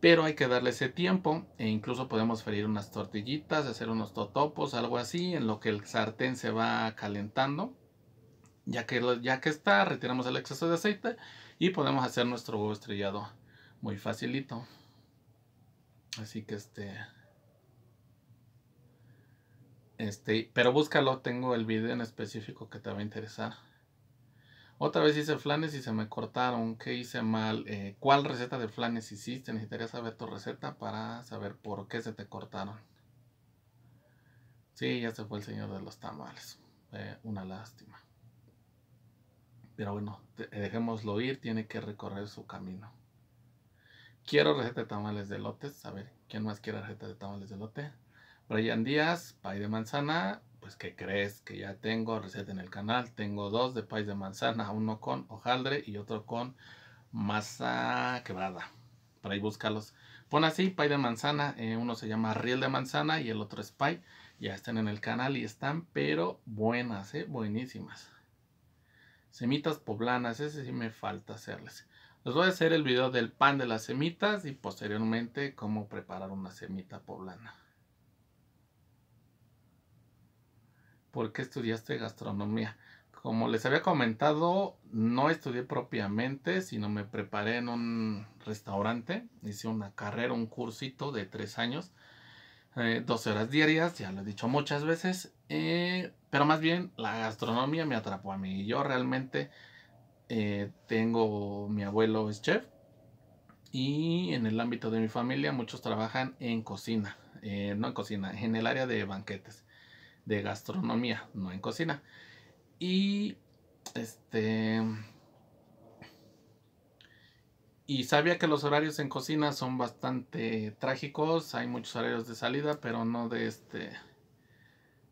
Pero hay que darle ese tiempo e incluso podemos freír unas tortillitas, hacer unos totopos, algo así, en lo que el sartén se va calentando. Ya que, ya que está, retiramos el exceso de aceite y podemos hacer nuestro huevo estrellado muy facilito. Así que este este, pero búscalo, tengo el video en específico que te va a interesar. Otra vez hice flanes y se me cortaron. ¿Qué hice mal? Eh, ¿Cuál receta de flanes hiciste? Necesitaría saber tu receta para saber por qué se te cortaron. Sí, ya se fue el señor de los tamales. una lástima. Pero bueno, eh, dejémoslo ir, tiene que recorrer su camino. Quiero receta de tamales de lotes. A ver, ¿quién más quiere receta de tamales de lote? Brian Díaz, pay de manzana, pues que crees que ya tengo receta en el canal. Tengo dos de pay de manzana, uno con hojaldre y otro con masa quebrada. Para ahí buscarlos Pon así, pay de manzana, eh, uno se llama riel de manzana y el otro es pay. Ya están en el canal y están, pero buenas, ¿eh? buenísimas. Semitas poblanas, ese sí me falta hacerles. Les voy a hacer el video del pan de las semitas y posteriormente cómo preparar una semita poblana. ¿por qué estudiaste gastronomía? Como les había comentado, no estudié propiamente, sino me preparé en un restaurante, hice una carrera, un cursito de tres años, eh, 12 horas diarias, ya lo he dicho muchas veces, eh, pero más bien la gastronomía me atrapó a mí. Yo realmente eh, tengo, mi abuelo es chef y en el ámbito de mi familia muchos trabajan en cocina, eh, no en cocina, en el área de banquetes de gastronomía, no en cocina. Y este y sabía que los horarios en cocina son bastante trágicos, hay muchos horarios de salida, pero no de este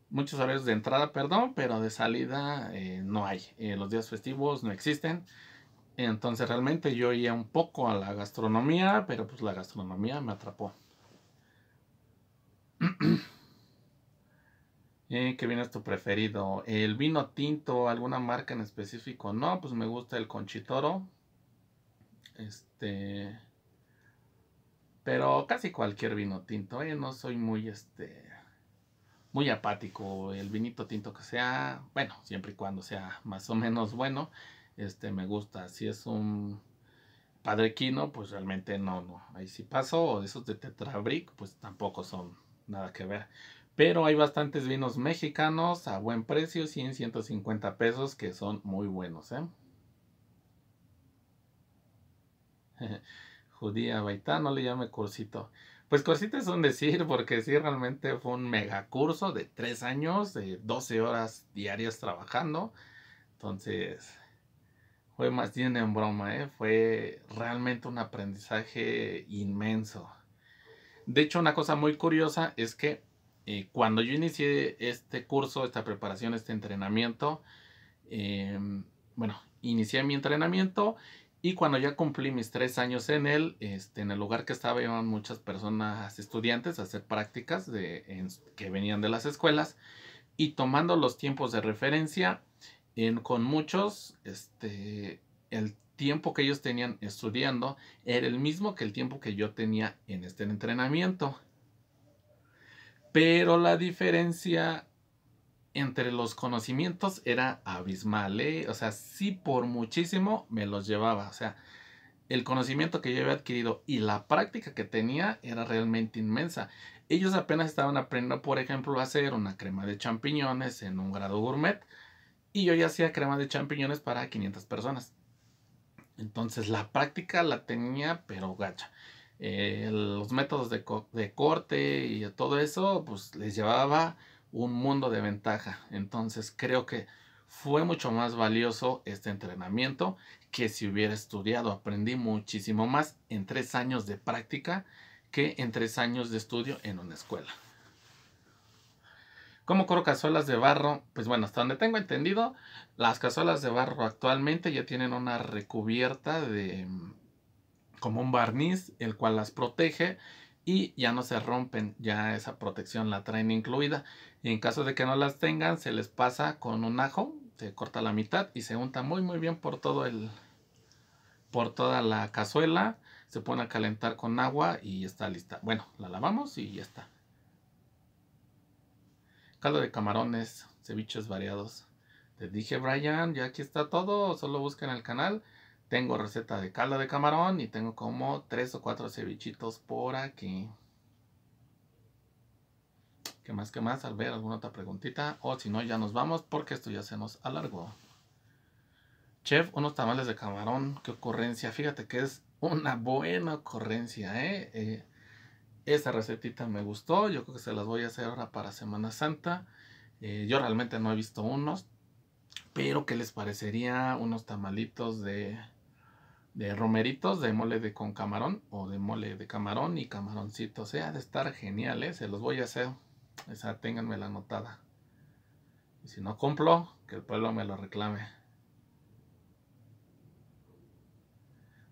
muchos horarios de entrada, perdón, pero de salida eh, no hay. Eh, los días festivos no existen. Entonces realmente yo iba un poco a la gastronomía, pero pues la gastronomía me atrapó. *clears throat* Eh, ¿Qué vino es tu preferido? ¿El vino tinto, alguna marca en específico? No, pues me gusta el Conchitoro. Este. Pero casi cualquier vino tinto, eh, No soy muy, este. Muy apático. El vinito tinto que sea, bueno, siempre y cuando sea más o menos bueno, este me gusta. Si es un Quino, pues realmente no, no. Ahí sí paso. O de esos de Tetrabric, pues tampoco son nada que ver. Pero hay bastantes vinos mexicanos a buen precio, 100, 150 pesos, que son muy buenos. ¿eh? *laughs* Judía Baitá, no le llame cursito. Pues cursito es un decir, porque sí, realmente fue un mega curso de 3 años, de 12 horas diarias trabajando. Entonces, fue más bien en broma, ¿eh? fue realmente un aprendizaje inmenso. De hecho, una cosa muy curiosa es que eh, cuando yo inicié este curso, esta preparación, este entrenamiento, eh, bueno, inicié mi entrenamiento y cuando ya cumplí mis tres años en él, este, en el lugar que estaba iban muchas personas, estudiantes, a hacer prácticas que venían de las escuelas y tomando los tiempos de referencia, en, con muchos, este, el tiempo que ellos tenían estudiando era el mismo que el tiempo que yo tenía en este entrenamiento. Pero la diferencia entre los conocimientos era abismal, ¿eh? O sea, sí por muchísimo me los llevaba. O sea, el conocimiento que yo había adquirido y la práctica que tenía era realmente inmensa. Ellos apenas estaban aprendiendo, por ejemplo, a hacer una crema de champiñones en un grado gourmet. Y yo ya hacía crema de champiñones para 500 personas. Entonces la práctica la tenía, pero gacha. Eh, los métodos de, de, corte y todo eso, pues les llevaba un mundo de ventaja. Entonces creo que fue mucho más valioso este entrenamiento que si hubiera estudiado. Aprendí muchísimo más en tres años de práctica que en tres años de estudio en una escuela. ¿Cómo corro cazuelas de barro? Pues bueno, hasta donde tengo entendido, las cazuelas de barro actualmente ya tienen una recubierta de, como un barniz, el cual las protege y ya no se rompen, ya esa protección la traen incluida. Y en caso de que no las tengan, se les pasa con un ajo, se corta la mitad y se unta muy muy bien por todo el por toda la cazuela, se pone a calentar con agua y está lista. Bueno, la lavamos y ya está. Caldo de camarones, ceviches variados. Les dije, Brian, ya aquí está todo, solo busquen el canal tengo receta de calda de camarón y tengo como tres o cuatro cevichitos por aquí. ¿Qué más? ¿Qué más? Al ver alguna otra preguntita. O si no, ya nos vamos porque esto ya se nos alargó. Chef, unos tamales de camarón. Qué ocurrencia. Fíjate que es una buena ocurrencia, ¿eh? eh recetita me gustó. Yo creo que se las voy a hacer ahora para Semana Santa. Eh, yo realmente no he visto unos. Pero, ¿qué les parecería unos tamalitos de de romeritos, de mole de con camarón o de mole de camarón y camaroncitos. O sea, de estar genial, ¿eh? Se los voy a hacer. Esa ténganme la notada. Y si no cumplo, que el pueblo me lo reclame.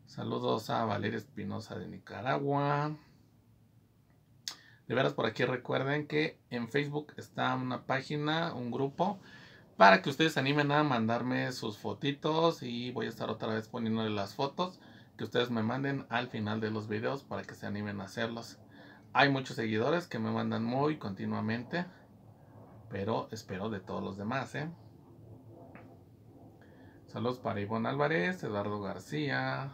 Saludos a Valeria Espinosa de Nicaragua. De veras, por aquí recuerden que en Facebook está una página, un grupo para que ustedes se animen a mandarme sus fotitos y voy a estar otra vez poniéndole las fotos que ustedes me manden al final de los videos para que se animen a hacerlos. Hay muchos seguidores que me mandan muy continuamente, pero espero de todos los demás, ¿eh? Saludos para Ivonne Álvarez, Eduardo García.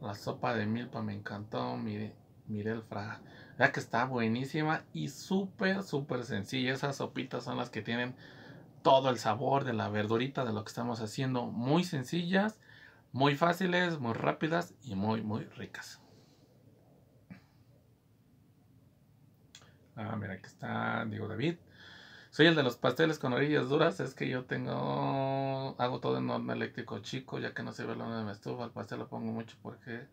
La sopa de milpa me encantó. Mire, mire el fra Ya que está buenísima y súper, súper sencilla. Esas sopitas son las que tienen todo el sabor de la verdurita de lo que estamos haciendo. Muy sencillas, muy fáciles, muy rápidas y muy, muy ricas. Ah, mira, aquí está Diego David. Soy el de los pasteles con orillas duras. Es que yo tengo. Hago todo en horno eléctrico chico, ya que no se ve lo de mi estufa. El pastel lo pongo mucho porque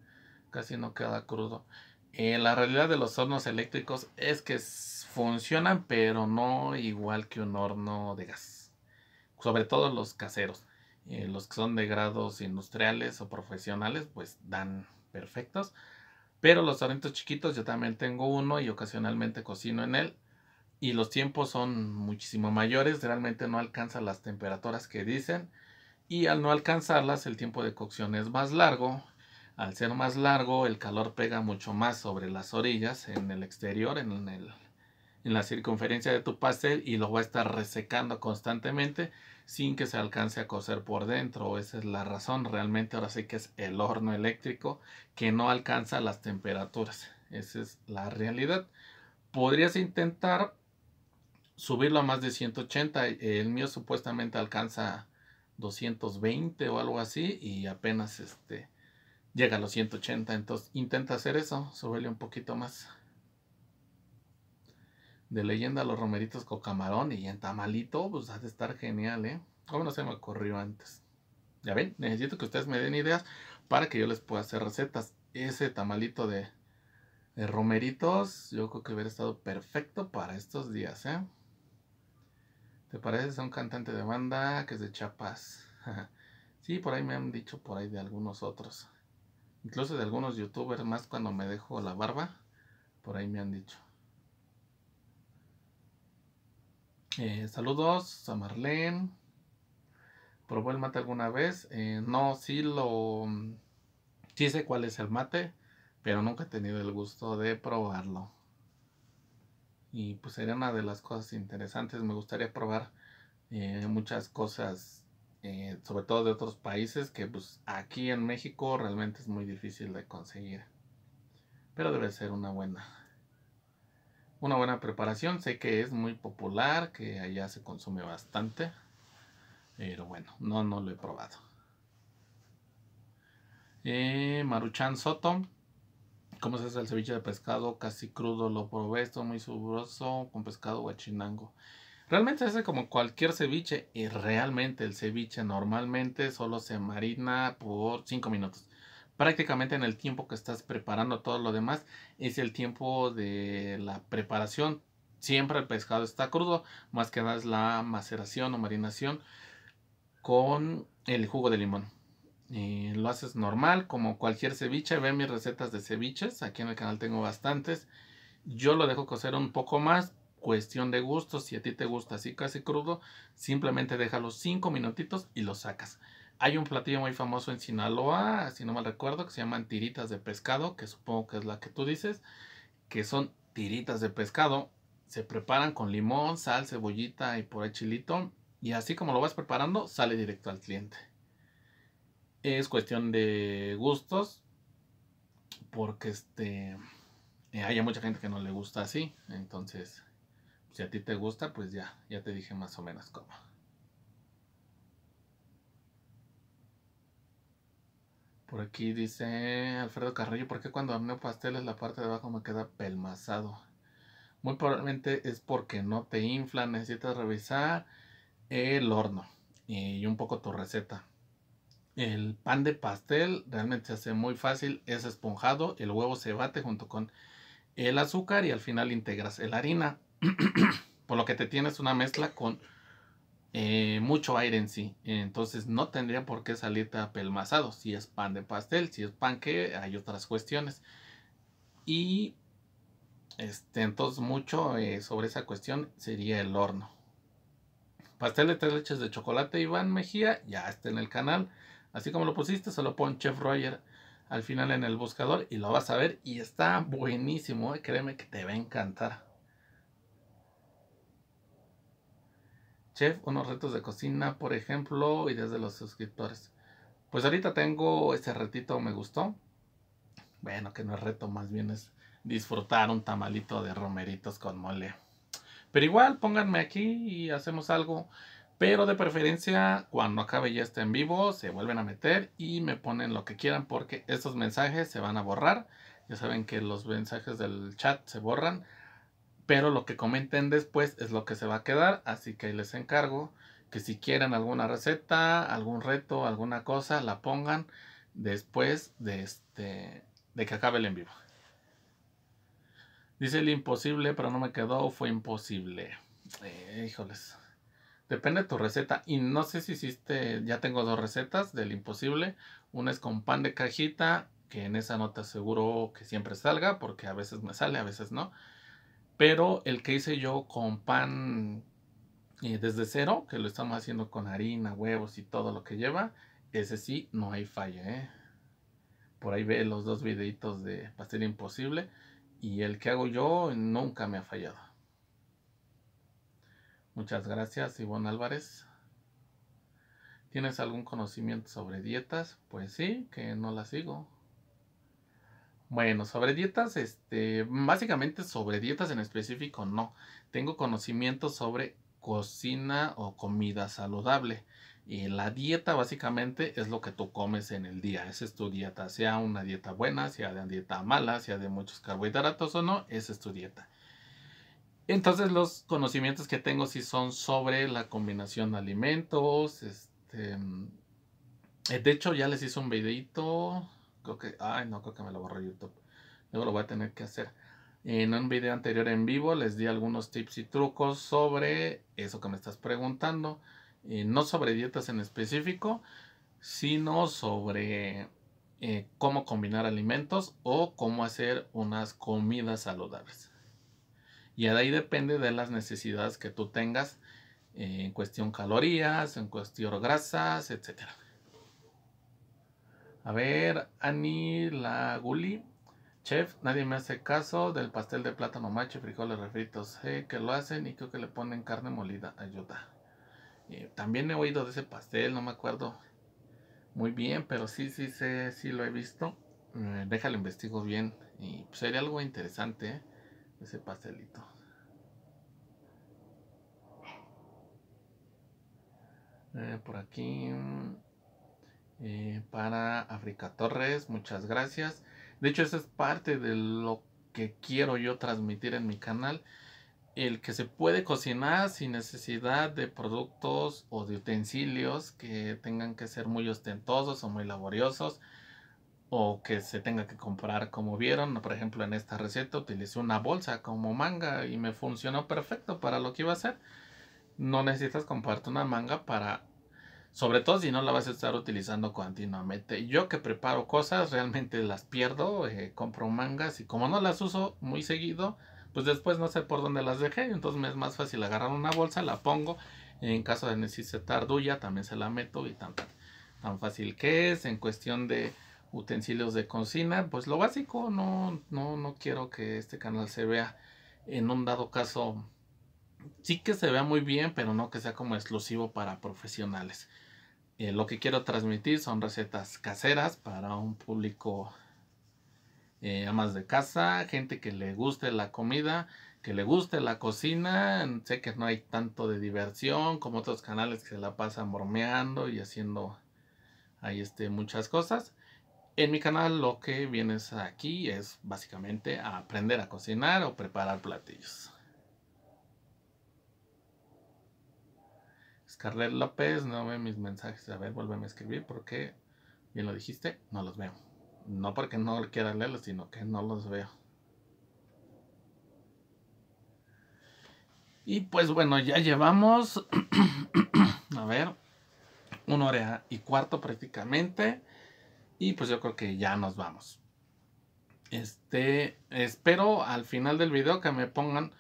casi no queda crudo. Eh, la realidad de los hornos eléctricos es que funcionan, pero no igual que un horno de gas sobre todo los caseros. Eh, los que son de grados industriales o profesionales, pues dan perfectos. Pero los talentos chiquitos, yo también tengo uno y ocasionalmente cocino en él. Y los tiempos son muchísimo mayores, realmente no alcanza las temperaturas que dicen. Y al no alcanzarlas, el tiempo de cocción es más largo. Al ser más largo, el calor pega mucho más sobre las orillas, en el exterior, en, en la circunferencia de tu pastel y lo va a estar resecando constantemente sin que se alcance a cocer por dentro. Esa es la razón. Realmente ahora sí que es el horno eléctrico que no alcanza las temperaturas. Esa es la realidad. Podrías intentar subirlo a más de 180. El mío supuestamente alcanza 220 o algo así y apenas este llega a los 180. Entonces intenta hacer eso, subirle un poquito más de leyenda los romeritos con camarón y en tamalito, pues ha de estar genial, ¿eh? ¿Cómo no se me ocurrió antes? Ya ven, necesito que ustedes me den ideas para que yo les pueda hacer recetas. Ese tamalito de, romeritos, yo creo que hubiera estado perfecto para estos días, ¿eh? ¿Te pareces a un cantante de banda que es de Chapas *laughs* sí, por ahí me han dicho por ahí de algunos otros. Incluso de algunos youtubers, más cuando me dejo la barba, por ahí me han dicho. Eh, saludos a Marlene. ¿Probó el mate alguna vez? Eh, no, sí lo... Mm, sí sé cuál es el mate, pero nunca he tenido el gusto de probarlo. Y pues sería una de las cosas interesantes. Me gustaría probar eh, muchas cosas, sobre todo de otros países, que pues aquí en México realmente es muy difícil de conseguir. Pero debe ser una buena una buena preparación. Sé que es muy popular, que allá se consume bastante. Pero bueno, no, no lo he probado. Maruchán eh, Maruchan Soto. ¿Cómo se hace el ceviche de pescado? Casi crudo, lo probé, esto muy sabroso con pescado guachinango. Realmente se hace como cualquier ceviche y realmente el ceviche normalmente solo se marina por 5 minutos prácticamente en el tiempo que estás preparando todo lo demás, es el tiempo de la preparación. Siempre el pescado está crudo, más que nada es la maceración o marinación con el jugo de limón. Eh, lo haces normal, como cualquier ceviche. ve mis recetas de ceviches, aquí en el canal tengo bastantes. Yo lo dejo cocer un poco más, cuestión de gusto. Si a ti te gusta así casi crudo, simplemente déjalo 5 minutitos y lo sacas. Hay un platillo muy famoso en Sinaloa, si no mal recuerdo, que se llaman tiritas de pescado, que supongo que es la que tú dices, que son tiritas de pescado. Se preparan con limón, sal, cebollita y por ahí chilito. Y así como lo vas preparando, sale directo al cliente. Es cuestión de gustos, porque este, eh, hay mucha gente que no le gusta así. Entonces, si a ti te gusta, pues ya, ya te dije más o menos cómo. Por aquí dice Alfredo Carrillo, ¿por qué cuando horneo pasteles la parte de abajo me queda pelmazado? Muy probablemente es porque no te infla, necesitas revisar el horno y un poco tu receta. El pan de pastel realmente se hace muy fácil, es esponjado, el huevo se bate junto con el azúcar y al final integras la harina, *clears throat* por lo que te tienes una mezcla con eh, mucho aire en sí. Entonces no tendría por qué salir apelmazado. Si es pan de pastel, si es pan que hay otras cuestiones. Y este, entonces mucho eh, sobre esa cuestión sería el horno. Pastel de tres leches de chocolate Iván Mejía ya está en el canal. Así como lo pusiste, se lo pone Chef Roger al final en el buscador y lo vas a ver y está buenísimo. Eh. créeme que te va a encantar. Chef, unos retos de cocina, por ejemplo, y desde los suscriptores. Pues ahorita tengo este retito, me gustó. Bueno, que no es reto, más bien es disfrutar un tamalito de romeritos con mole. Pero igual, pónganme aquí y hacemos algo. Pero de preferencia, cuando acabe ya este en vivo, se vuelven a meter y me ponen lo que quieran porque estos mensajes se van a borrar. Ya saben que los mensajes del chat se borran pero lo que comenten después es lo que se va a quedar, así que les encargo que si quieren alguna receta, algún reto, alguna cosa, la pongan después de este de que acabe el en vivo. Dice el imposible, pero no me quedó, fue imposible. Eh, híjoles. Depende de tu receta. Y no sé si hiciste, ya tengo dos recetas del imposible. Una es con pan de cajita, que en esa nota seguro que siempre salga, porque a veces me sale, a veces no. Pero el que hice yo con pan eh, desde cero, que lo estamos haciendo con harina, huevos y todo lo que lleva, ese sí no hay falla. ¿eh? Por ahí ve los dos videitos de Pastel Imposible y el que hago yo nunca me ha fallado. Muchas gracias, Ivonne Álvarez. ¿Tienes algún conocimiento sobre dietas? Pues sí, que no las sigo. Bueno, sobre dietas, este, básicamente sobre dietas en específico no. Tengo conocimientos sobre cocina o comida saludable. Y la dieta básicamente es lo que tú comes en el día. Esa es tu dieta, sea una dieta buena, sea de una dieta mala, sea de muchos carbohidratos o no, esa es tu dieta. Entonces los conocimientos que tengo sí son sobre la combinación de alimentos. Este, mm, de hecho ya les hice un videito Creo que, ay, no creo que me lo borre YouTube. Luego lo voy a tener que hacer. En un video anterior en vivo les di algunos tips y trucos sobre eso que me estás preguntando. Eh, no sobre dietas en específico, sino sobre eh, cómo combinar alimentos o cómo hacer unas comidas saludables. Y de ahí depende de las necesidades que tú tengas eh, en cuestión calorías, en cuestión grasas, etcétera. A ver, Ani Laguli. Chef, nadie me hace caso del pastel de plátano macho frijoles refritos. Sé que lo hacen y creo que le ponen carne molida. Ayuda. Eh, también he oído de ese pastel, no me acuerdo muy bien, pero sí, sí, sé, sí, lo he visto. Eh, déjalo investigo bien y sería algo interesante ¿eh? ese pastelito. por aquí. Mm, eh, para África Torres, muchas gracias. De hecho, eso es parte de lo que quiero yo transmitir en mi canal. El que se puede cocinar sin necesidad de productos o de utensilios que tengan que ser muy ostentosos o muy laboriosos o que se tenga que comprar como vieron. Por ejemplo, en esta receta utilicé una bolsa como manga y me funcionó perfecto para lo que iba a hacer. No necesitas comprarte una manga para sobre todo si no la vas a estar utilizando continuamente. Yo que preparo cosas, realmente las pierdo, eh, compro mangas y como no las uso muy seguido, pues después no sé por dónde las dejé. Entonces me es más fácil agarrar una bolsa, la pongo. En caso de necesitar duya, también se la meto y tan, tan, fácil que es. En cuestión de utensilios de cocina, pues lo básico, no, no, no quiero que este canal se vea en un dado caso sí que se vea muy bien, pero no que sea como exclusivo para profesionales. Eh, lo que quiero transmitir son recetas caseras para un público eh, amas de casa, gente que le guste la comida, que le guste la cocina. Sé que no hay tanto de diversión como otros canales que se la pasan mormeando y haciendo ahí este, muchas cosas. En mi canal lo que vienes aquí es básicamente a aprender a cocinar o preparar platillos. Scarlett López no ve mis mensajes. A ver, vuelve a escribir porque, bien lo dijiste, no los veo. No porque no quiera leerlos, sino que no los veo. Y pues bueno, ya llevamos, *clears throat* a ver, una hora y cuarto prácticamente. Y pues yo creo que ya nos vamos. Este, espero al final del video que me pongan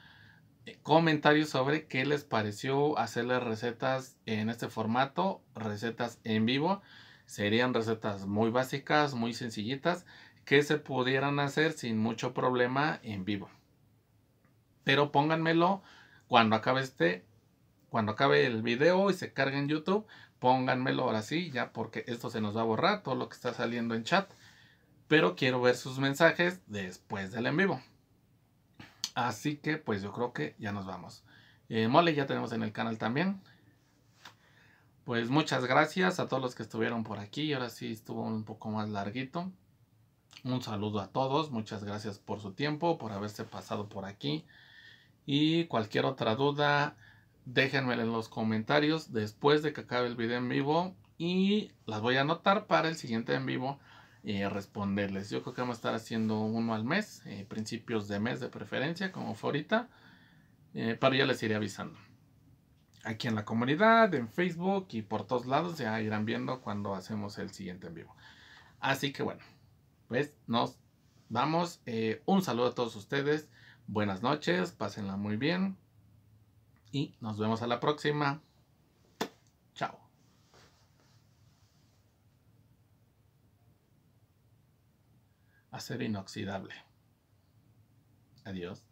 comentarios sobre qué les pareció hacerles recetas en este formato, recetas en vivo. Serían recetas muy básicas, muy sencillitas, que se pudieran hacer sin mucho problema en vivo. Pero pónganmelo cuando acabe este, cuando acabe el video y se cargue en YouTube, pónganmelo ahora sí, ya porque esto se nos va a borrar, todo lo que está saliendo en chat. Pero quiero ver sus mensajes después del en vivo. Así que pues yo creo que ya nos vamos. Eh, mole ya tenemos en el canal también. Pues muchas gracias a todos los que estuvieron por aquí. Ahora sí estuvo un poco más larguito. Un saludo a todos. Muchas gracias por su tiempo, por haberse pasado por aquí. Y cualquier otra duda, déjenmela en los comentarios después de que acabe el video en vivo. Y las voy a anotar para el siguiente en vivo eh, responderles. Yo creo que vamos a estar haciendo uno al mes, eh, principios de mes de preferencia, como fue ahorita, eh, pero ya les iré avisando. Aquí en la comunidad, en Facebook y por todos lados ya irán viendo cuando hacemos el siguiente en vivo. Así que bueno, pues nos vamos. un saludo a todos ustedes. Buenas noches, pásenla muy bien y nos vemos a la próxima. ser inoxidable. Adiós.